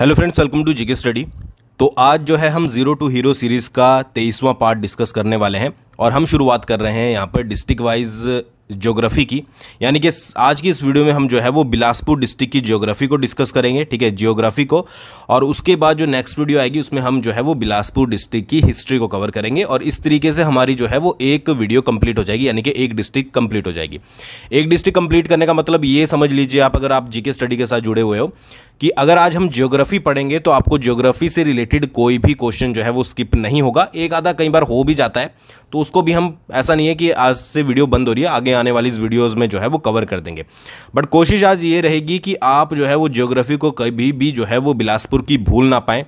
hello friends welcome to GK study तो आज जो है हम ज़ीरो टू हीरो सीरीज़ का तेईसवां पार्ट डिस्कस करने वाले हैं और हम शुरुआत कर रहे हैं यहाँ पर डिस्ट्रिक्ट वाइज ज्योग्राफी की यानी कि आज की इस वीडियो में हम जो है वो बिलासपुर डिस्ट्रिक्ट की ज्योग्राफी को डिस्कस करेंगे ठीक है जियोग्राफी को और उसके बाद जो नेक्स्ट वीडियो आएगी उसमें हम जो है वो बिलासपुर डिस्ट्रिक्ट की हिस्ट्री को कवर करेंगे और इस तरीके से हमारी जो है वो एक वीडियो कंप्लीट हो जाएगी यानी कि एक डिस्ट्रिक्ट कंप्लीट हो जाएगी एक डिस्ट्रिक्ट कंप्लीट करने का मतलब ये समझ लीजिए आप अगर आप जीके स्टडी के साथ जुड़े हुए हो कि अगर आज हम ज्योग्राफी पढ़ेंगे तो आपको ज्योग्राफी से रिलेटेड कोई भी क्वेश्चन जो है वो स्किप नहीं होगा एक आधा कई बार हो भी जाता है तो उसको भी हम ऐसा नहीं है कि आज से वीडियो बंद हो रही है आगे आने वाली इस वीडियोज़ में जो है वो कवर कर देंगे बट कोशिश आज ये रहेगी कि आप जो है वो ज्योग्राफी को कभी भी जो है वो बिलासपुर की भूल ना पाएँ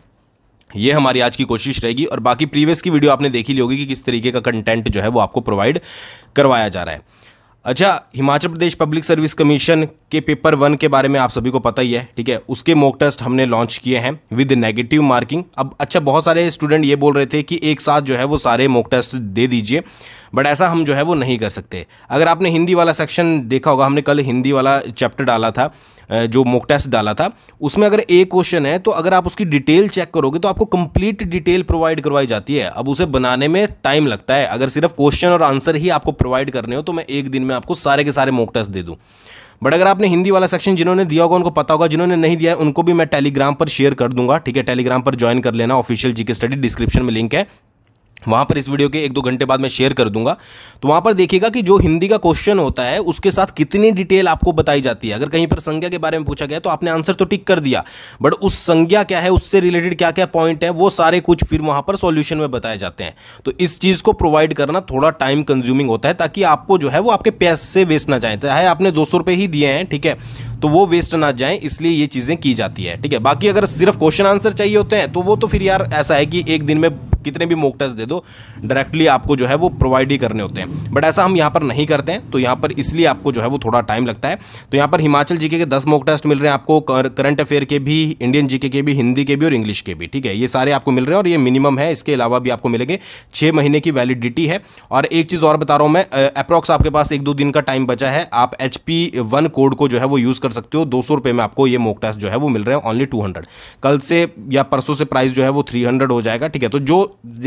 ये हमारी आज की कोशिश रहेगी और बाकी प्रीवियस की वीडियो आपने देखी ली होगी कि किस तरीके का कंटेंट जो है वो आपको प्रोवाइड करवाया जा रहा है अच्छा Himachal Pradesh public service commission के पेपर वन के बारे में आप सभी को पता ही है ठीक है उसके मॉक टेस्ट हमने लॉन्च किए हैं विद नेगेटिव मार्किंग अब अच्छा बहुत सारे स्टूडेंट ये बोल रहे थे कि एक साथ जो है वो सारे मॉक टेस्ट दे दीजिए बट ऐसा हम जो है वो नहीं कर सकते अगर आपने हिंदी वाला सेक्शन देखा होगा हमने कल हिंदी वाला चैप्टर डाला था जो मोक टेस्ट डाला था उसमें अगर एक क्वेश्चन है तो अगर आप उसकी डिटेल चेक करोगे तो आपको कंप्लीट डिटेल प्रोवाइड करवाई जाती है अब उसे बनाने में टाइम लगता है अगर सिर्फ क्वेश्चन और आंसर ही आपको प्रोवाइड करने हो तो मैं एक दिन में आपको सारे के सारे मोक टेस्ट दे दूँ बट अगर आपने हिंदी वाला सेक्शन जिन्होंने दिया होगा उनको पता होगा जिन्होंने नहीं दिया है उनको भी मैं टेलीग्राम पर शेयर कर दूंगा ठीक है टेलीग्राम पर ज्वाइन कर लेना ऑफिशियल जी स्टडी डिस्क्रिप्शन में लिंक है वहाँ पर इस वीडियो के एक दो घंटे बाद मैं शेयर कर दूंगा तो वहाँ पर देखिएगा कि जो हिंदी का क्वेश्चन होता है उसके साथ कितनी डिटेल आपको बताई जाती है अगर कहीं पर संज्ञा के बारे में पूछा गया तो आपने आंसर तो टिक कर दिया बट उस संज्ञा क्या है उससे रिलेटेड क्या क्या पॉइंट है वो सारे कुछ फिर वहाँ पर सोल्यूशन में बताए जाते हैं तो इस चीज़ को प्रोवाइड करना थोड़ा टाइम कंज्यूमिंग होता है ताकि आपको जो है वो आपके पैसे वेस्ट ना चाहें चाहे आपने दो सौ ही दिए हैं ठीक है तो वो वेस्ट ना जाए इसलिए ये चीज़ें की जाती है ठीक है बाकी अगर सिर्फ क्वेश्चन आंसर चाहिए होते हैं तो वो तो फिर यार ऐसा है कि एक दिन में कितने भी मोक टेस्ट दे दो डायरेक्टली आपको जो है वो प्रोवाइड ही करने होते हैं बट ऐसा हम यहाँ पर नहीं करते हैं तो यहाँ पर इसलिए आपको जो है वो थोड़ा टाइम लगता है तो यहाँ पर हिमाचल जीके के दस मोक टेस्ट मिल रहे हैं आपको करंट अफेयर के भी इंडियन जीके के भी हिंदी के भी और इंग्लिश के भी ठीक है ये सारे आपको मिल रहे हैं और ये मिनिमम है इसके अलावा भी आपको मिलेंगे छः महीने की वैलिडिटी है और एक चीज़ और बता रहा हूँ मैं अप्रॉक्स आपके पास एक दो दिन का टाइम बचा है आप एच पी वन कोड को जो है वो यूज़ कर सकते हो दो सौ में आपको ये मोक टेस्ट जो है वो मिल रहे हैं ओनली टू कल से या परसों से प्राइस जो है वो थ्री हो जाएगा ठीक है तो जो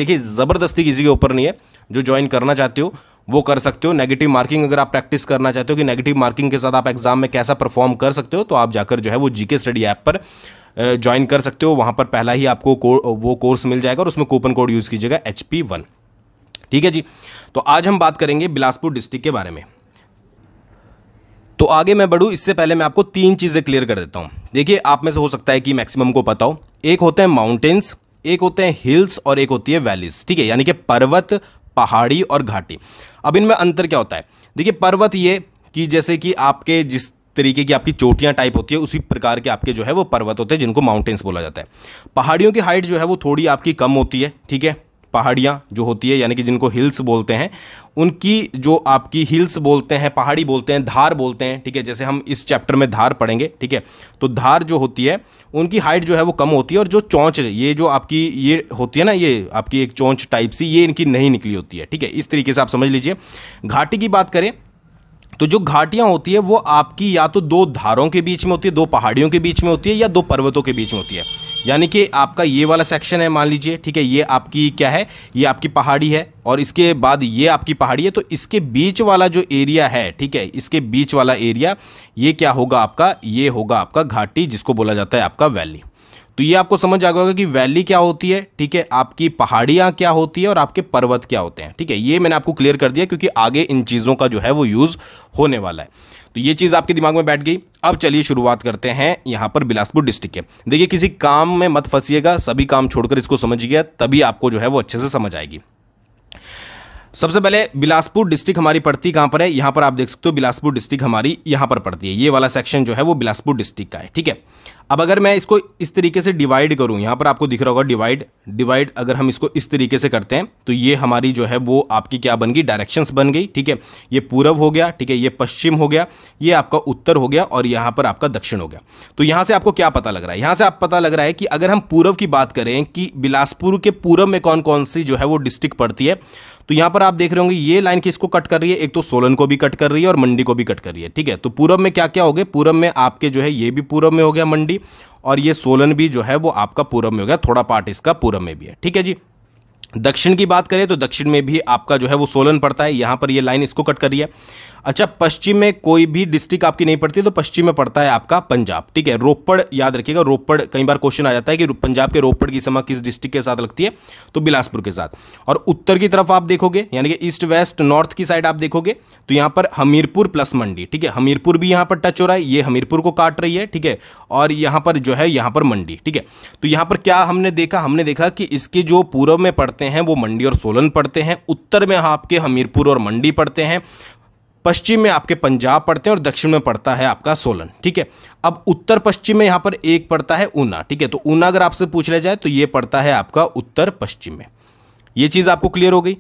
देखिए ज़बरदस्ती किसी के ऊपर नहीं है जो ज्वाइन करना चाहते हो वो कर सकते हो नेगेटिव मार्किंग अगर आप प्रैक्टिस करना चाहते हो कि नेगेटिव मार्किंग के साथ आप एग्जाम में कैसा परफॉर्म कर सकते हो तो आप जाकर जो है वो जीके स्टडी ऐप पर ज्वाइन कर सकते हो वहां पर पहला ही आपको को, वो कोर्स मिल जाएगा और उसमें कूपन कोड यूज़ कीजिएगा एच ठीक है जी तो आज हम बात करेंगे बिलासपुर डिस्ट्रिक्ट के बारे में तो आगे मैं बढ़ूँ इससे पहले मैं आपको तीन चीज़ें क्लियर कर देता हूँ देखिए आप में से हो सकता है कि मैक्सिमम को पता हो एक होते हैं माउंटेन्स एक होते हैं हिल्स और एक होती है वैलीज ठीक है यानी कि पर्वत पहाड़ी और घाटी अब इनमें अंतर क्या होता है देखिए पर्वत ये कि जैसे कि आपके जिस तरीके की आपकी चोटियाँ टाइप होती है उसी प्रकार के आपके जो है वो पर्वत होते हैं जिनको माउंटेन्स बोला जाता है पहाड़ियों की हाइट जो है वो थोड़ी आपकी कम होती है ठीक है पहाड़ियाँ जो होती है यानी कि जिनको हिल्स बोलते हैं उनकी जो आपकी हिल्स बोलते हैं पहाड़ी बोलते हैं धार बोलते हैं ठीक है जैसे हम इस चैप्टर में धार पढ़ेंगे ठीक है तो धार जो होती है उनकी हाइट जो है वो कम होती है और जो चौंच ये जो आपकी ये होती है ना ये आपकी एक चौंच टाइप सी ये इनकी नहीं निकली होती है ठीक है इस तरीके से आप समझ लीजिए घाटी की बात करें तो जो घाटियाँ होती है वो आपकी या तो दो धारों के बीच में होती है दो पहाड़ियों के बीच में होती है या दो पर्वतों के बीच में होती है यानी कि आपका ये वाला सेक्शन है मान लीजिए ठीक है ये आपकी क्या है ये आपकी पहाड़ी है और इसके बाद ये आपकी पहाड़ी है तो इसके बीच वाला जो एरिया है ठीक है इसके बीच वाला एरिया ये क्या होगा आपका ये होगा आपका घाटी जिसको बोला जाता है आपका वैली तो ये आपको समझ आ गया होगा कि वैली क्या होती है ठीक है आपकी पहाड़ियाँ क्या होती है और आपके पर्वत क्या होते हैं ठीक है ये मैंने आपको क्लियर कर दिया क्योंकि आगे इन चीज़ों का जो है वो यूज़ होने वाला है तो ये चीज़ आपके दिमाग में बैठ गई अब चलिए शुरुआत करते हैं यहाँ पर बिलासपुर डिस्ट्रिक्ट के देखिए किसी काम में मत फंसीएगा सभी काम छोड़कर इसको समझिएगा तभी आपको जो है वो अच्छे से समझ आएगी सबसे पहले बिलासपुर डिस्ट्रिक्ट हमारी पड़ती कहाँ पर है यहाँ पर आप देख सकते हो बिलासपुर डिस्ट्रिक्ट हमारी यहाँ पर पड़ती है ये वाला सेक्शन जो है वो बिलासपुर डिस्ट्रिक्ट का है ठीक है अब अगर मैं इसको इस तरीके से डिवाइड करूँ यहाँ पर आपको दिख रहा होगा डिवाइड डिवाइड अगर हम इसको इस तरीके से करते हैं तो ये हमारी जो है वो आपकी क्या बन गई डायरेक्शंस बन गई ठीक है ये पूर्व हो गया ठीक है ये पश्चिम हो गया ये आपका उत्तर हो गया और यहाँ पर आपका दक्षिण हो गया तो यहाँ से आपको क्या पता लग रहा है यहाँ से आप पता लग रहा है कि अगर हम पूर्व की बात करें कि बिलासपुर के पूर्व में कौन कौन सी जो है वो डिस्ट्रिक्ट पड़ती है तो यहाँ पर आप देख रहे होंगे ये लाइन किसको कट कर रही है एक तो सोलन को भी कट कर रही है और मंडी को भी कट कर रही है ठीक है तो पूरब में क्या क्या हो गए पूरब में आपके जो है ये भी पूरब में हो गया मंडी और ये सोलन भी जो है वो आपका पूरब में हो गया थोड़ा पार्ट इसका पूरब में भी है ठीक है जी दक्षिण की बात करें तो दक्षिण में भी आपका जो है वो सोलन पड़ता है यहाँ पर ये लाइन इसको कट है अच्छा पश्चिम में कोई भी डिस्ट्रिक्ट आपकी नहीं पड़ती तो पश्चिम में पड़ता है आपका पंजाब ठीक है रोपड़ याद रखिएगा रोपड़ कई बार क्वेश्चन आ जाता है कि पंजाब के रोपड़ की समा किस डिस्ट्रिक्ट के साथ लगती है तो बिलासपुर के साथ और उत्तर की तरफ आप देखोगे यानी कि ईस्ट वेस्ट नॉर्थ की साइड आप देखोगे तो यहाँ पर हमीरपुर प्लस मंडी ठीक है हमीरपुर भी यहाँ पर टच हो रहा है ये हमीरपुर को काट रही है ठीक है और यहाँ पर जो है यहाँ पर मंडी ठीक है तो यहाँ पर क्या हमने देखा हमने देखा कि इसके जो पूर्व में पड़ता पड़ते हैं वो मंडी और सोलन पड़ते हैं उत्तर में आपके हमीरपुर और मंडी पड़ते हैं पश्चिम में आपके पंजाब पड़ते हैं और दक्षिण में पड़ता है आपका सोलन ठीक है अब उत्तर पश्चिम में यहाँ पर एक पड़ता है ऊना ठीक है तो ऊना अगर आपसे पूछ लिया जाए तो ये पड़ता है आपका उत्तर पश्चिम में ये चीज़ आपको क्लियर हो गई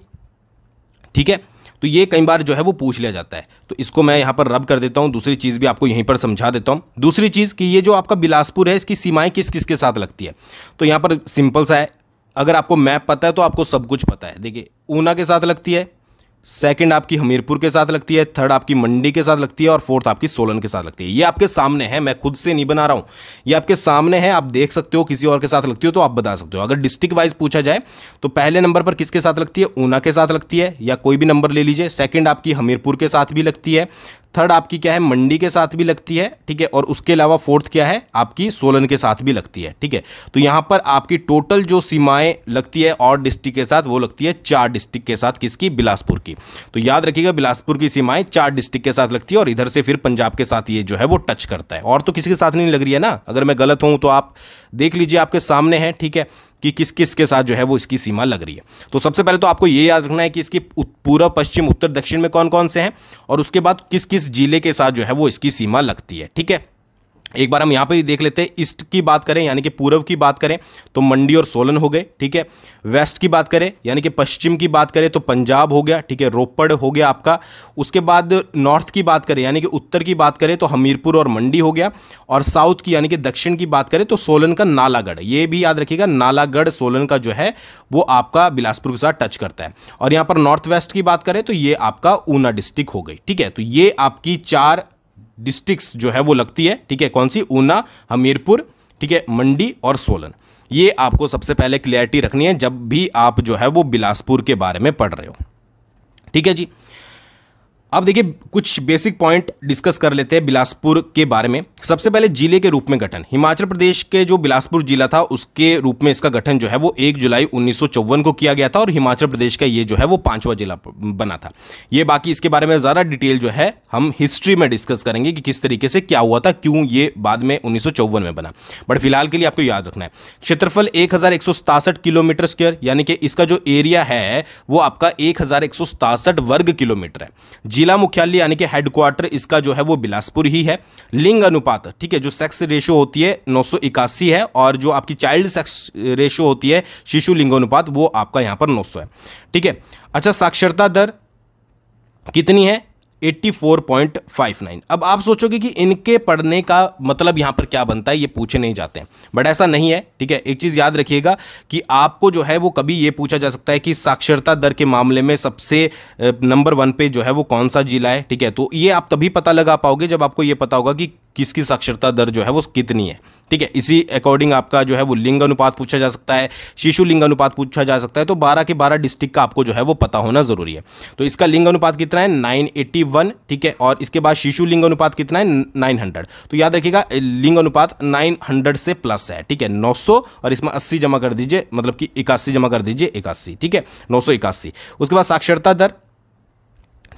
ठीक है तो ये कई बार जो है वो पूछ लिया जाता है तो इसको मैं यहाँ पर रब कर देता हूँ दूसरी चीज़ भी आपको यहीं पर समझा देता हूँ दूसरी चीज़ कि ये जो आपका बिलासपुर है इसकी सीमाएं किस किस के साथ लगती है तो यहाँ पर सिंपल सा है अगर आपको मैप पता है तो आपको सब कुछ पता है देखिए ऊना के साथ लगती है सेकंड आपकी हमीरपुर के साथ लगती है थर्ड आपकी मंडी के साथ लगती है और फोर्थ आपकी सोलन के साथ लगती है ये आपके सामने है मैं खुद से नहीं बना रहा हूँ ये आपके सामने है आप देख सकते हो किसी और के साथ लगती हो तो आप बता सकते हो अगर डिस्ट्रिक्ट वाइज पूछा जाए तो पहले नंबर पर किसके साथ लगती है ऊना के साथ लगती है या कोई भी नंबर ले लीजिए सेकेंड आपकी हमीरपुर के साथ भी लगती है थर्ड आपकी क्या है मंडी के साथ भी लगती है ठीक है और उसके अलावा फोर्थ क्या है आपकी सोलन के साथ भी लगती है ठीक है तो यहाँ पर आपकी टोटल जो सीमाएं लगती है और डिस्ट्रिक्ट के साथ वो लगती है चार डिस्ट्रिक्ट के साथ किसकी बिलासपुर की तो याद रखिएगा बिलासपुर की सीमाएं चार डिस्ट्रिक्ट के साथ लगती है और इधर से फिर पंजाब के साथ ये जो है वो टच करता है और तो किसी के साथ नहीं लग रही है ना अगर मैं गलत हूँ तो आप देख लीजिए आपके सामने है ठीक है कि किस किस के साथ जो है वो इसकी सीमा लग रही है तो सबसे पहले तो आपको ये याद रखना है कि इसकी पूरा पश्चिम उत्तर दक्षिण में कौन कौन से हैं और उसके बाद किस किस जिले के साथ जो है वो इसकी सीमा लगती है ठीक है एक बार हम यहाँ पे भी देख लेते हैं ईस्ट की बात करें यानी कि पूर्व की बात करें तो मंडी और सोलन हो गए ठीक है वेस्ट की बात करें यानी कि पश्चिम की बात करें तो पंजाब हो गया ठीक है रोपड़ हो गया आपका उसके बाद नॉर्थ की बात करें यानी कि उत्तर की बात करें तो हमीरपुर और मंडी हो गया और साउथ की यानी कि दक्षिण की बात करें तो सोलन का नालागढ़ ये भी याद रखिएगा नालागढ़ सोलन का जो है वो आपका बिलासपुर के साथ टच करता है और यहाँ पर नॉर्थ वेस्ट की बात करें तो ये आपका ऊना डिस्ट्रिक्ट हो गई ठीक है तो ये आपकी चार डिस्ट्रिक्स जो है वो लगती है ठीक है कौन सी ऊना हमीरपुर ठीक है मंडी और सोलन ये आपको सबसे पहले क्लियरिटी रखनी है जब भी आप जो है वो बिलासपुर के बारे में पढ़ रहे हो ठीक है जी अब देखिए कुछ बेसिक पॉइंट डिस्कस कर लेते हैं बिलासपुर के बारे में सबसे पहले जिले के रूप में गठन हिमाचल प्रदेश के जो बिलासपुर जिला था उसके रूप में इसका गठन जो है वो एक जुलाई उन्नीस को किया गया था और हिमाचल प्रदेश का ये जो है वो पांचवा जिला बना था ये बाकी इसके बारे में ज़्यादा डिटेल जो है हम हिस्ट्री में डिस्कस करेंगे कि किस तरीके से क्या हुआ था क्यों ये बाद में उन्नीस में बना बट फिलहाल के लिए आपको याद रखना है क्षेत्रफल एक किलोमीटर स्क्वेयर यानी कि इसका जो एरिया है वो आपका एक वर्ग किलोमीटर है जिला मुख्यालय यानी कि हेडक्वार्टर इसका जो है वो बिलासपुर ही है लिंग अनुपात ठीक है जो सेक्स रेशो होती है नौ है और जो आपकी चाइल्ड सेक्स रेशो होती है शिशु लिंग अनुपात वो आपका यहाँ पर नौ है ठीक है अच्छा साक्षरता दर कितनी है 84.59 अब आप सोचोगे कि इनके पढ़ने का मतलब यहाँ पर क्या बनता है ये पूछे नहीं जाते हैं बट ऐसा नहीं है ठीक है एक चीज़ याद रखिएगा कि आपको जो है वो कभी ये पूछा जा सकता है कि साक्षरता दर के मामले में सबसे नंबर वन पे जो है वो कौन सा जिला है ठीक है तो ये आप तभी पता लगा पाओगे जब आपको ये पता होगा कि किस किस साक्षरता दर जो है वो कितनी है ठीक है इसी अकॉर्डिंग आपका जो है वो लिंग अनुपात पूछा जा सकता है शिशु लिंग अनुपात पूछा जा सकता है तो 12 के 12 डिस्ट्रिक्ट का आपको जो है वो पता होना जरूरी है तो इसका लिंग अनुपात कितना है 981 ठीक है और इसके बाद शिशु लिंग अनुपात कितना है 900 तो याद रखिएगा लिंग अनुपात 900 से प्लस है ठीक है 900 और इसमें 80 जमा कर दीजिए मतलब कि इक्यासी जमा कर दीजिए इक्यासी ठीक है नौ उसके बाद साक्षरता दर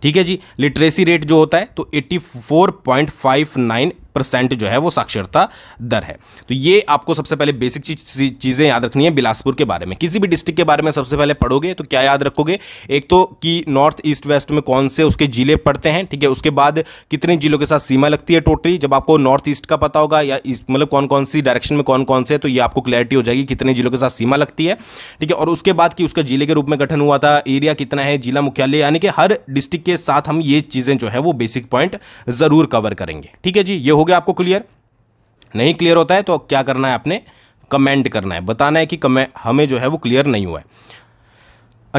ठीक है जी लिटरेसी रेट जो होता है तो 84.59 परसेंट जो है वो साक्षरता दर है तो ये आपको सबसे पहले बेसिक चीज़ें याद रखनी है बिलासपुर के बारे में किसी भी डिस्ट्रिक्ट के बारे में सबसे पहले पढ़ोगे तो क्या याद रखोगे एक तो कि नॉर्थ ईस्ट वेस्ट में कौन से उसके ज़िले पड़ते हैं ठीक है उसके बाद कितने ज़िलों के साथ सीमा लगती है टोटली जब आपको नॉर्थ ईस्ट का पता होगा या मतलब कौन कौन सी डायरेक्शन में कौन कौन से तो ये आपको क्लैरिटी हो जाएगी कितने ज़िलों के साथ सीमा लगती है ठीक है और उसके बाद कि उसका ज़िले के रूप में गठन हुआ था एरिया कितना है जिला मुख्यालय यानी कि हर डिस्ट्रिक्ट के साथ हम ये चीज़ें जो है वो बेसिक पॉइंट ज़रूर कवर करेंगे ठीक है जी ये हो गया आपको क्लियर नहीं क्लियर होता है तो क्या करना है आपने कमेंट करना है बताना है कि हमें जो है वो क्लियर नहीं हुआ है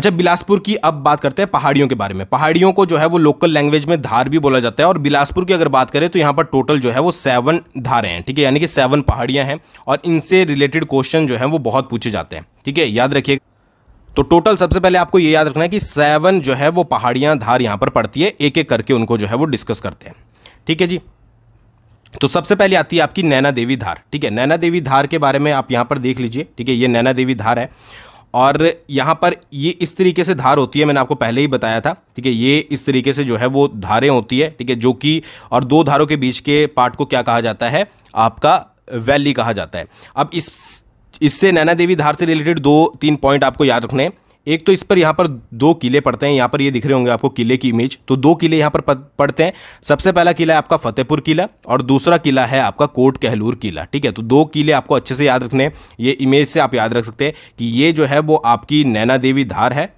अच्छा बिलासपुर की अब बात करते हैं पहाड़ियों के बारे में पहाड़ियों को जो है वो लोकल लैंग्वेज में धार भी बोला जाता है और बिलासपुर की अगर बात करें तो यहाँ पर टोटल जो है वो सेवन धारें हैं ठीक है यानी कि सेवन पहाड़ियाँ हैं और इनसे रिलेटेड क्वेश्चन जो है वो बहुत पूछे जाते हैं ठीक है याद रखिए तो टोटल सबसे पहले आपको ये याद रखना है कि सेवन जो है वो पहाड़ियाँ धार यहाँ पर पड़ती है एक एक करके उनको जो है वो डिस्कस करते हैं ठीक है जी तो सबसे पहले आती है आपकी नैना देवी धार ठीक है नैना देवी धार के बारे में आप यहाँ पर देख लीजिए ठीक है ये नैना देवी धार है और यहाँ पर ये इस तरीके से धार होती है मैंने आपको पहले ही बताया था ठीक है ये इस तरीके से जो है वो धारें होती है ठीक है जो कि और दो धारों के बीच के पार्ट को क्या कहा जाता है आपका वैली कहा जाता है अब इस इससे नैना देवी धार से रिलेटेड दो तीन पॉइंट आपको याद रखने हैं एक तो इस पर यहाँ पर दो किले पड़ते हैं यहाँ पर ये दिख रहे होंगे आपको किले की इमेज तो दो किले यहाँ पर पड़ते हैं सबसे पहला किला है आपका फतेहपुर किला और दूसरा किला है आपका कोट कहलूर किला ठीक है तो दो किले आपको अच्छे से याद रखने ये इमेज से आप याद रख सकते हैं कि ये जो है वो आपकी नैना देवी धार है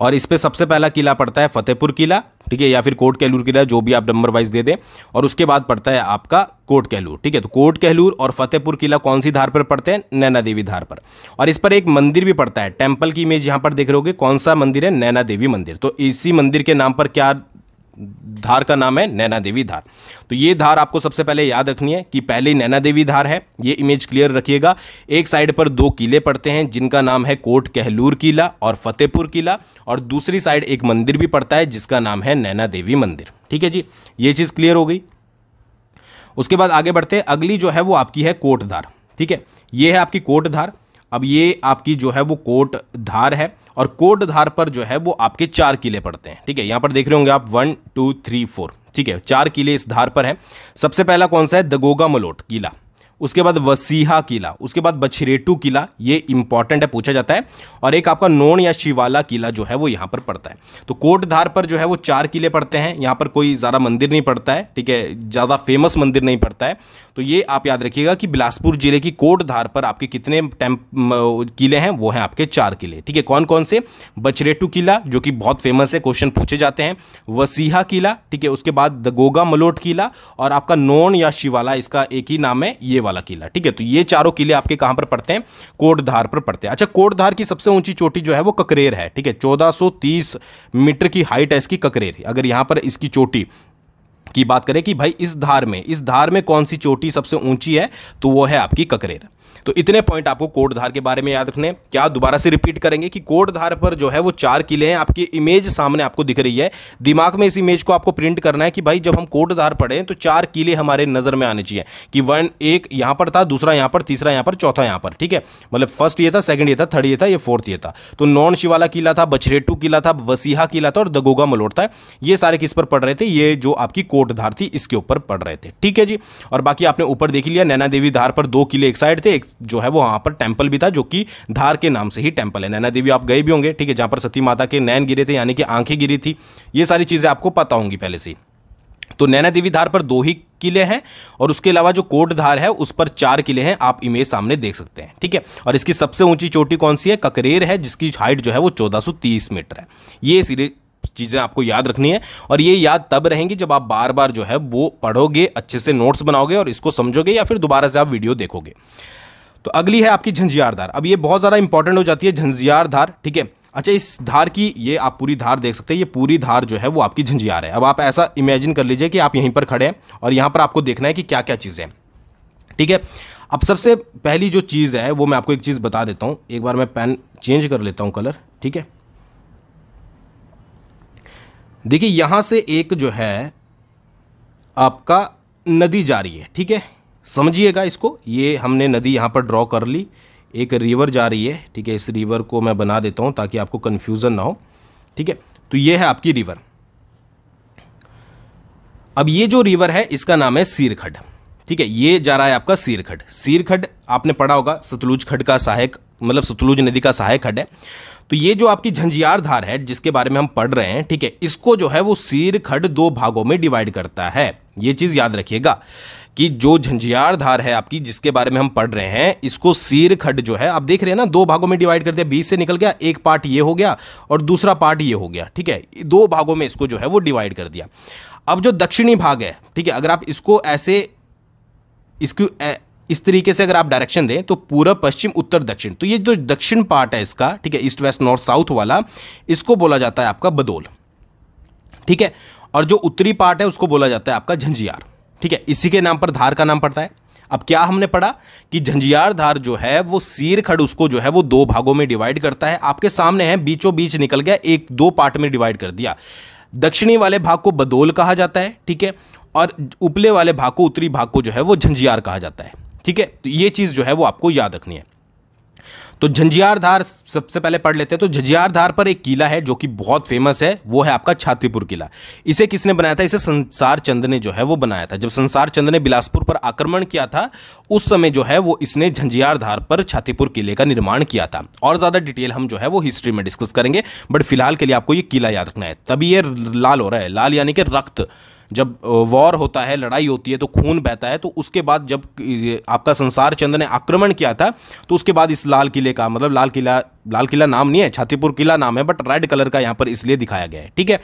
और इस पर सबसे पहला किला पड़ता है फतेहपुर किला ठीक है या फिर कोट कैलूर की तरह जो भी आप नंबर वाइज दे दें और उसके बाद पड़ता है आपका कोट कैलूर ठीक है तो कोट कैलूर और फतेहपुर किला कौन सी धार पर पड़ते हैं नैना देवी धार पर और इस पर एक मंदिर भी पड़ता है टेम्पल की इमेज यहाँ पर देख रहे हो कौन सा मंदिर है नैना देवी मंदिर तो इसी मंदिर के नाम पर क्या धार का नाम है नैना देवी धार तो ये धार आपको सबसे पहले याद रखनी है कि पहले नैना देवी धार है ये इमेज क्लियर रखिएगा एक साइड पर दो किले पड़ते हैं जिनका नाम है कोट कहलूर किला और फतेहपुर किला और दूसरी साइड एक मंदिर भी पड़ता है जिसका नाम है नैना देवी मंदिर ठीक है जी ये चीज़ क्लियर हो गई उसके बाद आगे बढ़ते हैं अगली जो है वो आपकी है कोटधार ठीक है ये है आपकी कोटधार अब ये आपकी जो है वो कोट धार है और कोट धार पर जो है वो आपके चार किले पड़ते हैं ठीक है यहाँ पर देख रहे होंगे आप वन टू थ्री फोर ठीक है चार किले इस धार पर है सबसे पहला कौन सा है दगोगा मलोट किला उसके बाद वसीहा किला उसके बाद बछरेटू किला ये इंपॉर्टेंट है पूछा जाता है और एक आपका नोन या शिवाला किला जो है वो यहाँ पर पड़ता है तो कोटधार पर जो है वो चार किले पड़ते हैं यहाँ पर कोई ज़्यादा मंदिर नहीं पड़ता है ठीक है ज़्यादा फेमस मंदिर नहीं पड़ता है तो ये आप याद रखिएगा कि बिलासपुर जिले की कोटधार पर आपके कितने किले हैं वो हैं आपके चार किले ठीक है कौन कौन से बचरेटू किला जो कि बहुत फेमस है क्वेश्चन पूछे जाते हैं वसीहा किला ठीक है उसके बाद दगोगा मलोट किला और आपका नोन या शिवाला इसका एक ही नाम है ये वाला वाला किला ठीक है तो ये चारों किले आपके कहां पर पड़ते हैं कोटधार पर पड़ते हैं अच्छा कोटधार की सबसे ऊंची चोटी जो है वो ककरेर है ठीक है 1430 मीटर की हाइट है इसकी ककरेर अगर यहां पर इसकी चोटी की बात करें कि भाई इस धार में इस धार में कौन सी चोटी सबसे ऊंची है तो वो है आपकी ककरेर तो इतने पॉइंट आपको कोटधार के बारे में याद रखने क्या दोबारा से रिपीट करेंगे कि कोटधार पर जो है वो चार किले हैं आपकी इमेज सामने आपको दिख रही है दिमाग में इस इमेज को आपको प्रिंट करना है कि भाई जब हम कोटधार पढ़े तो चार किले हमारे नज़र में आने चाहिए कि वन एक यहां पर था दूसरा यहां पर तीसरा यहां पर चौथा यहां पर ठीक है मतलब फर्स्ट ये था सेकंड ये था थर्ड ये था ये फोर्थ ये था तो नॉन शिवाला किला था बछरेटू किला था वसीहा किला था और दगोगा मलोट था ये सारे किस पर पढ़ रहे थे ये जो आपकी कोटधार थी इसके ऊपर पढ़ रहे थे ठीक है जी और बाकी आपने ऊपर देख लिया नैना देवी धार पर दो किले एक साइड थे एक जो है वो वहाँ पर टेम्पल भी था जो कि धार के नाम से ही टेम्पल है नैना देवी आप गए भी होंगे ठीक है जहाँ पर सती माता के नैन गिरे थे यानी कि आंखें गिरी थी ये सारी चीज़ें आपको पता होंगी पहले से तो नैना देवी धार पर दो ही किले हैं और उसके अलावा जो कोट धार है उस पर चार किले हैं आप इमेज सामने देख सकते हैं ठीक है और इसकी सबसे ऊंची चोटी कौन सी है ककरेर है जिसकी हाइट जो है वो 1430 मीटर है ये सीरीज चीज़ें आपको याद रखनी है और ये याद तब रहेंगी जब आप बार बार जो है वो पढ़ोगे अच्छे से नोट्स बनाओगे और इसको समझोगे या फिर दोबारा से आप वीडियो देखोगे तो अगली है आपकी झंझियार धार अब ये बहुत ज़्यादा इंपॉर्टेंट हो जाती है झंझियार धार ठीक है अच्छा इस धार की ये आप पूरी धार देख सकते हैं ये पूरी धार जो है वो आपकी झंझियार है अब आप ऐसा इमेजिन कर लीजिए कि आप यहीं पर खड़े हैं और यहाँ पर आपको देखना है कि क्या क्या चीज़ें हैं ठीक है अब सबसे पहली जो चीज़ है वो मैं आपको एक चीज़ बता देता हूँ एक बार मैं पेन चेंज कर लेता हूँ कलर ठीक है देखिए यहाँ से एक जो है आपका नदी जा रही है ठीक है समझिएगा इसको ये हमने नदी यहाँ पर ड्रॉ कर ली एक रिवर जा रही है ठीक है इस रिवर को मैं बना देता हूँ ताकि आपको कन्फ्यूज़न ना हो ठीक है तो ये है आपकी रिवर अब ये जो रिवर है इसका नाम है सीरखड ठीक है ये जा रहा है आपका सीरखड सीरखड आपने पढ़ा होगा सतलुज खड का सहायक मतलब सतलुज नदी का सहायक खड है तो ये जो आपकी झंझियार धार है जिसके बारे में हम पढ़ रहे हैं ठीक है इसको जो है वो सीर खड दो भागों में डिवाइड करता है ये चीज़ याद रखिएगा कि जो झंझियार धार है आपकी जिसके बारे में हम पढ़ रहे हैं इसको सीर खड जो है आप देख रहे हैं ना दो भागों में डिवाइड कर दिया बीस से निकल गया एक पार्ट ये हो गया और दूसरा पार्ट ये हो गया ठीक है दो भागों में इसको जो है वो डिवाइड कर दिया अब जो दक्षिणी भाग है ठीक है अगर आप इसको ऐसे इसको ए, इस तरीके से अगर आप डायरेक्शन दें तो पूरा पश्चिम उत्तर दक्षिण तो ये जो दक्षिण पार्ट है इसका ठीक है ईस्ट वेस्ट नॉर्थ साउथ वाला इसको बोला जाता है आपका बदोल ठीक है और जो उत्तरी पार्ट है उसको बोला जाता है आपका झंझियार ठीक है इसी के नाम पर धार का नाम पड़ता है अब क्या हमने पढ़ा कि झंझियार धार जो है वो सीर खड़ उसको जो है वो दो भागों में डिवाइड करता है आपके सामने है बीचों बीच निकल गया एक दो पार्ट में डिवाइड कर दिया दक्षिणी वाले भाग को बदोल कहा जाता है ठीक है और उपले वाले भाग को उत्तरी भाग को जो है वो झंझियार कहा जाता है ठीक है तो ये चीज़ जो है वो आपको याद रखनी है तो झंझियार धार सबसे पहले पढ़ लेते हैं तो झंझियार धार पर एक किला है जो कि बहुत फेमस है वो है आपका छातीपुर किला इसे किसने बनाया था इसे संसार चंद ने जो है वो बनाया था जब संसार चंद ने बिलासपुर पर आक्रमण किया था उस समय जो है वो इसने झंझियार धार पर छातीपुर किले का निर्माण किया था और ज़्यादा डिटेल हम जो है वो हिस्ट्री में डिस्कस करेंगे बट फिलहाल के लिए आपको ये किला याद रखना है तभी ये लाल हो रहा है लाल यानी कि रक्त जब वॉर होता है लड़ाई होती है तो खून बहता है तो उसके बाद जब आपका संसार चंद्र ने आक्रमण किया था तो उसके बाद इस लाल किले का मतलब लाल किला लाल किला नाम नहीं है छातीपुर किला नाम है बट रेड कलर का यहाँ पर इसलिए दिखाया गया है ठीक है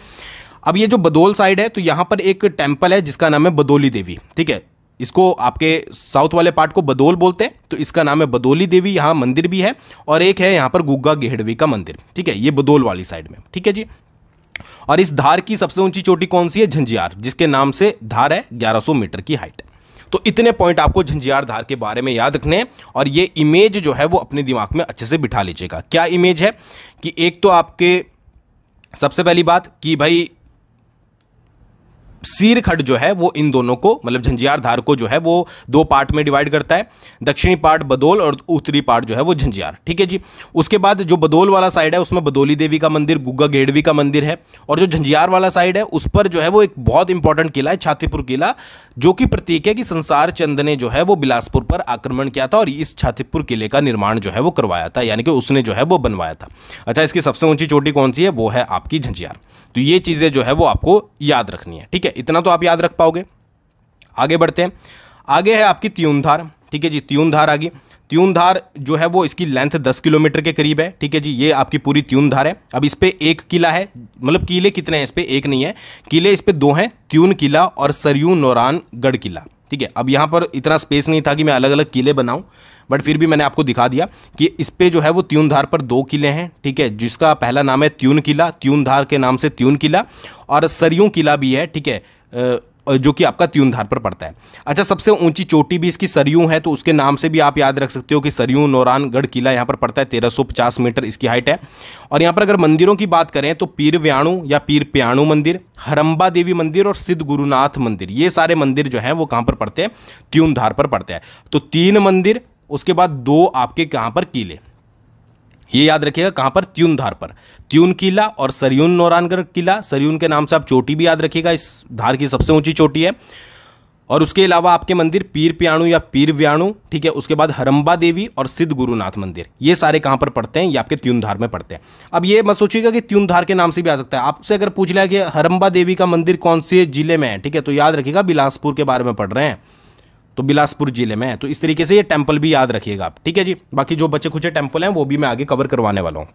अब ये जो बदोल साइड है तो यहाँ पर एक टेम्पल है जिसका नाम है बदोली देवी ठीक है इसको आपके साउथ वाले पार्ट को बदोल बोलते हैं तो इसका नाम है बदोली देवी यहाँ मंदिर भी है और एक है यहाँ पर गुग्गा गेहड़वी का मंदिर ठीक है ये बदोल वाली साइड में ठीक है जी और इस धार की सबसे ऊंची चोटी कौन सी है झंझियार जिसके नाम से धार है 1100 मीटर की हाइट तो इतने पॉइंट आपको झंझियार धार के बारे में याद रखने हैं और ये इमेज जो है वो अपने दिमाग में अच्छे से बिठा लीजिएगा क्या इमेज है कि एक तो आपके सबसे पहली बात कि भाई सीर खड जो है वो इन दोनों को मतलब झंझियार धार को जो है वो दो पार्ट में डिवाइड करता है दक्षिणी पार्ट बदोल और उत्तरी पार्ट जो है वो झंझियार ठीक है जी उसके बाद जो बदोल वाला साइड है उसमें बदोली देवी का मंदिर गुग्गा गेडवी का मंदिर है और जो झंझियार वाला साइड है उस पर जो है वो एक बहुत इंपॉर्टेंट किला है छातीपुर किला जो कि प्रतीक है कि संसार चंद ने जो है वो बिलासपुर पर आक्रमण किया था और इस छातीपुर किले का निर्माण जो है वो करवाया था यानी कि उसने जो है वो बनवाया था अच्छा इसकी सबसे ऊंची चोटी कौन सी है वो है आपकी झंझियार तो ये चीज़ें जो है वो आपको याद रखनी है ठीक है ठीक है इतना तो आप याद रख पाओगे आगे बढ़ते हैं आगे है आपकी त्यूनधार ठीक है जी त्यूनधार आ गई त्यूनधार जो है वो इसकी लेंथ दस किलोमीटर के करीब है ठीक है जी ये आपकी पूरी त्यूनधार है अब इस पर एक किला है मतलब किले कितने हैं इस पर एक नहीं है किले इस पर दो हैं त्यून किला और सरयू नौरान गढ़ किला ठीक है अब यहाँ पर इतना स्पेस नहीं था कि मैं अलग अलग किले बनाऊँ बट फिर भी मैंने आपको दिखा दिया कि इस पर जो है वो त्यून धार पर दो किले हैं ठीक है जिसका पहला नाम है त्यून किला त्यून धार के नाम से त्यून किला और सरयू किला भी है ठीक है जो कि आपका त्यून धार पर पड़ता है अच्छा सबसे ऊंची चोटी भी इसकी सरयू है तो उसके नाम से भी आप याद रख सकते हो कि सरयू नौरानगढ़ किला यहाँ पर पड़ता है पचास मीटर इसकी हाइट है और यहाँ पर अगर मंदिरों की बात करें तो पीर व्याणु या पीर प्याणु मंदिर हरम्बा देवी मंदिर और सिद्ध गुरुनाथ मंदिर ये सारे मंदिर जो हैं वो कहाँ पर पड़ते हैं त्यून धार पर पड़ते हैं तो तीन मंदिर उसके बाद दो आपके कहाँ पर किले ये याद रखिएगा कहाँ पर त्यून धार पर त्यून किला और सरयून नौरानगढ़ किला सरयून के नाम से आप चोटी भी याद रखिएगा इस धार की सबसे ऊंची चोटी है और उसके अलावा आपके मंदिर पीर प्याणु या पीर व्याणु ठीक है उसके बाद हरम्बा देवी और सिद्ध गुरुनाथ मंदिर ये सारे कहाँ पर पड़ते हैं ये आपके त्यून धार में पड़ते हैं अब ये मत सोचिएगा कि त्यून धार के नाम से भी आ सकता है आपसे अगर पूछ लिया कि हरम्बा देवी का मंदिर कौन से जिले में है ठीक है तो याद रखिएगा बिलासपुर के बारे में पढ़ रहे हैं तो बिलासपुर जिले में है तो इस तरीके से ये टेम्पल भी याद रखिएगा आप ठीक है जी बाकी जो बचे खुचे टेम्पल हैं वो भी मैं आगे कवर करवाने वाला हूँ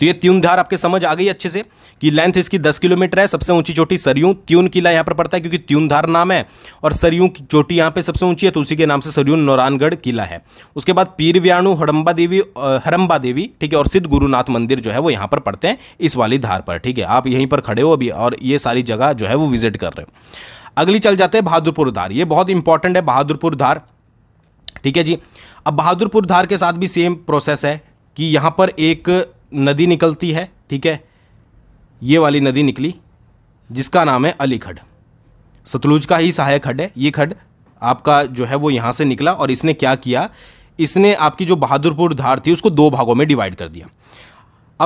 तो ये त्यून धार आपके समझ आ गई अच्छे से कि लेंथ इसकी 10 किलोमीटर है सबसे ऊंची चोटी सरयू त्यून किला यहाँ पर पड़ता है क्योंकि त्यून धार नाम है और सरयू की चोटी यहाँ पे सबसे ऊंची है तो उसी के नाम से सरयू नौरानगढ़ किला है उसके बाद पीर व्याणु हड़म्बा देवी हरम्बा देवी ठीक है और सिद्ध गुरुनाथ मंदिर जो है वो यहाँ पर पड़ते हैं इस वाली धार पर ठीक है आप यहीं पर खड़े हो अभी और ये सारी जगह जो है वो विजिट कर रहे हो अगली चल जाते हैं बहादुरपुर धार ये बहुत इंपॉर्टेंट है बहादुरपुर धार ठीक है जी अब बहादुरपुर धार के साथ भी सेम प्रोसेस है कि यहाँ पर एक नदी निकलती है ठीक है ये वाली नदी निकली जिसका नाम है अली खड सतलुज का ही सहायक खड है ये खड आपका जो है वो यहाँ से निकला और इसने क्या किया इसने आपकी जो बहादुरपुर धार थी उसको दो भागों में डिवाइड कर दिया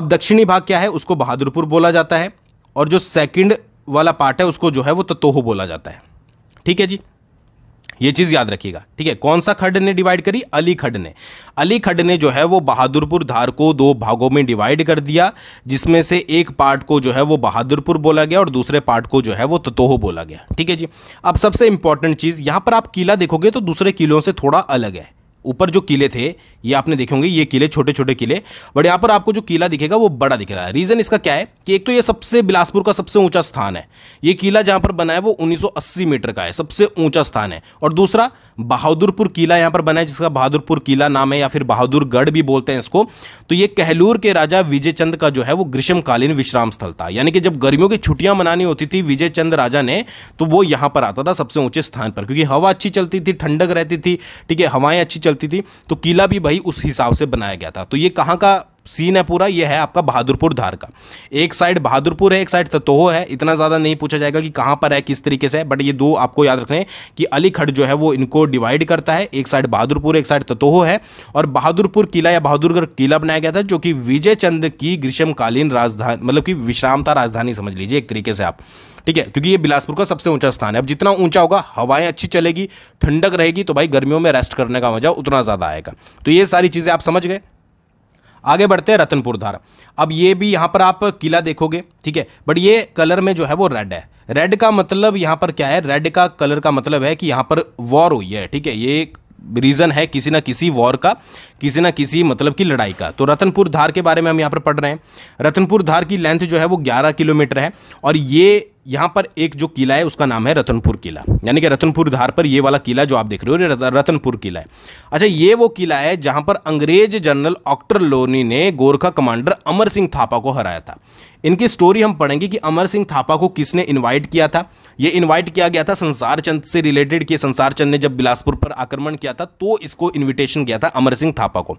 अब दक्षिणी भाग क्या है उसको बहादुरपुर बोला जाता है और जो सेकंड वाला पार्ट है उसको जो है वो ततोह बोला जाता है ठीक है जी ये चीज़ याद रखिएगा ठीक है कौन सा खड ने डिवाइड करी अली खड ने अली खड ने जो है वो बहादुरपुर धार को दो भागों में डिवाइड कर दिया जिसमें से एक पार्ट को जो है वो बहादुरपुर बोला गया और दूसरे पार्ट को जो है वो ततोह बोला गया ठीक है जी अब सबसे इंपॉर्टेंट चीज़ यहां पर आप किला देखोगे तो दूसरे किलों से थोड़ा अलग है ऊपर जो किले थे ये आपने देखे होंगे ये किले छोटे छोटे किले बट यहाँ पर आपको जो किला दिखेगा वो बड़ा दिखेगा रीज़न इसका क्या है कि एक तो ये सबसे बिलासपुर का सबसे ऊंचा स्थान है ये किला जहाँ पर बना है वो 1980 मीटर का है सबसे ऊंचा स्थान है और दूसरा बहादुरपुर किला यहाँ पर बना है जिसका बहादुरपुर किला नाम है या फिर बहादुरगढ़ भी बोलते हैं इसको तो ये कहलूर के राजा विजय चंद का जो है वो ग्रीष्मकालीन विश्राम स्थल था यानी कि जब गर्मियों की छुट्टियां मनानी होती थी विजय चंद राजा ने तो वो यहाँ पर आता था सबसे ऊंचे स्थान पर क्योंकि हवा अच्छी चलती थी ठंडक रहती थी ठीक है हवाएं अच्छी चलती थी तो किला भी भाई उस हिसाब से बनाया गया था तो ये कहाँ का सीन है पूरा ये है आपका बहादुरपुर धार का एक साइड बहादुरपुर है एक साइड ततोह है इतना ज़्यादा नहीं पूछा जाएगा कि कहाँ पर है किस तरीके से है बट ये दो आपको याद रखने कि अली खड़ जो है वो इनको डिवाइड करता है एक साइड बहादुरपुर एक साइड ततोह है और बहादुरपुर किला या बहादुरगढ़ किला बनाया गया था जो कि विजय चंद की ग्रीष्मकालीन राजधानी मतलब कि विश्रामता राजधानी समझ लीजिए एक तरीके से आप ठीक है क्योंकि ये बिलासपुर का सबसे ऊंचा स्थान है अब जितना ऊंचा होगा हवाएं अच्छी चलेगी ठंडक रहेगी तो भाई गर्मियों में रेस्ट करने का मजा उतना ज़्यादा आएगा तो ये सारी चीज़ें आप समझ गए आगे बढ़ते हैं रतनपुर धारा अब ये भी यहाँ पर आप किला देखोगे ठीक है बट ये कलर में जो है वो रेड है रेड का मतलब यहाँ पर क्या है रेड का कलर का मतलब है कि यहाँ पर वॉर हुई है ठीक है ये रीज़न है किसी ना किसी वॉर का किसी ना किसी मतलब की लड़ाई का तो रतनपुर धार के बारे में हम यहाँ पर पढ़ रहे हैं रतनपुर धार की लेंथ जो है वो 11 किलोमीटर है और ये यहाँ पर एक जो किला है उसका नाम है रतनपुर किला यानी कि रतनपुर धार पर ये वाला किला जो आप देख रहे हो रतनपुर किला है अच्छा ये वो किला है जहाँ पर अंग्रेज जनरल ऑक्टर लोनी ने गोरखा कमांडर अमर सिंह थापा को हराया था इनकी स्टोरी हम पढ़ेंगे कि अमर सिंह थापा को किसने इन्वाइट किया था ये इन्वाइट किया गया था संसार चंद से रिलेटेड कि संसार चंद ने जब बिलासपुर पर आक्रमण किया था तो इसको इन्विटेशन किया था अमर सिंह थापा को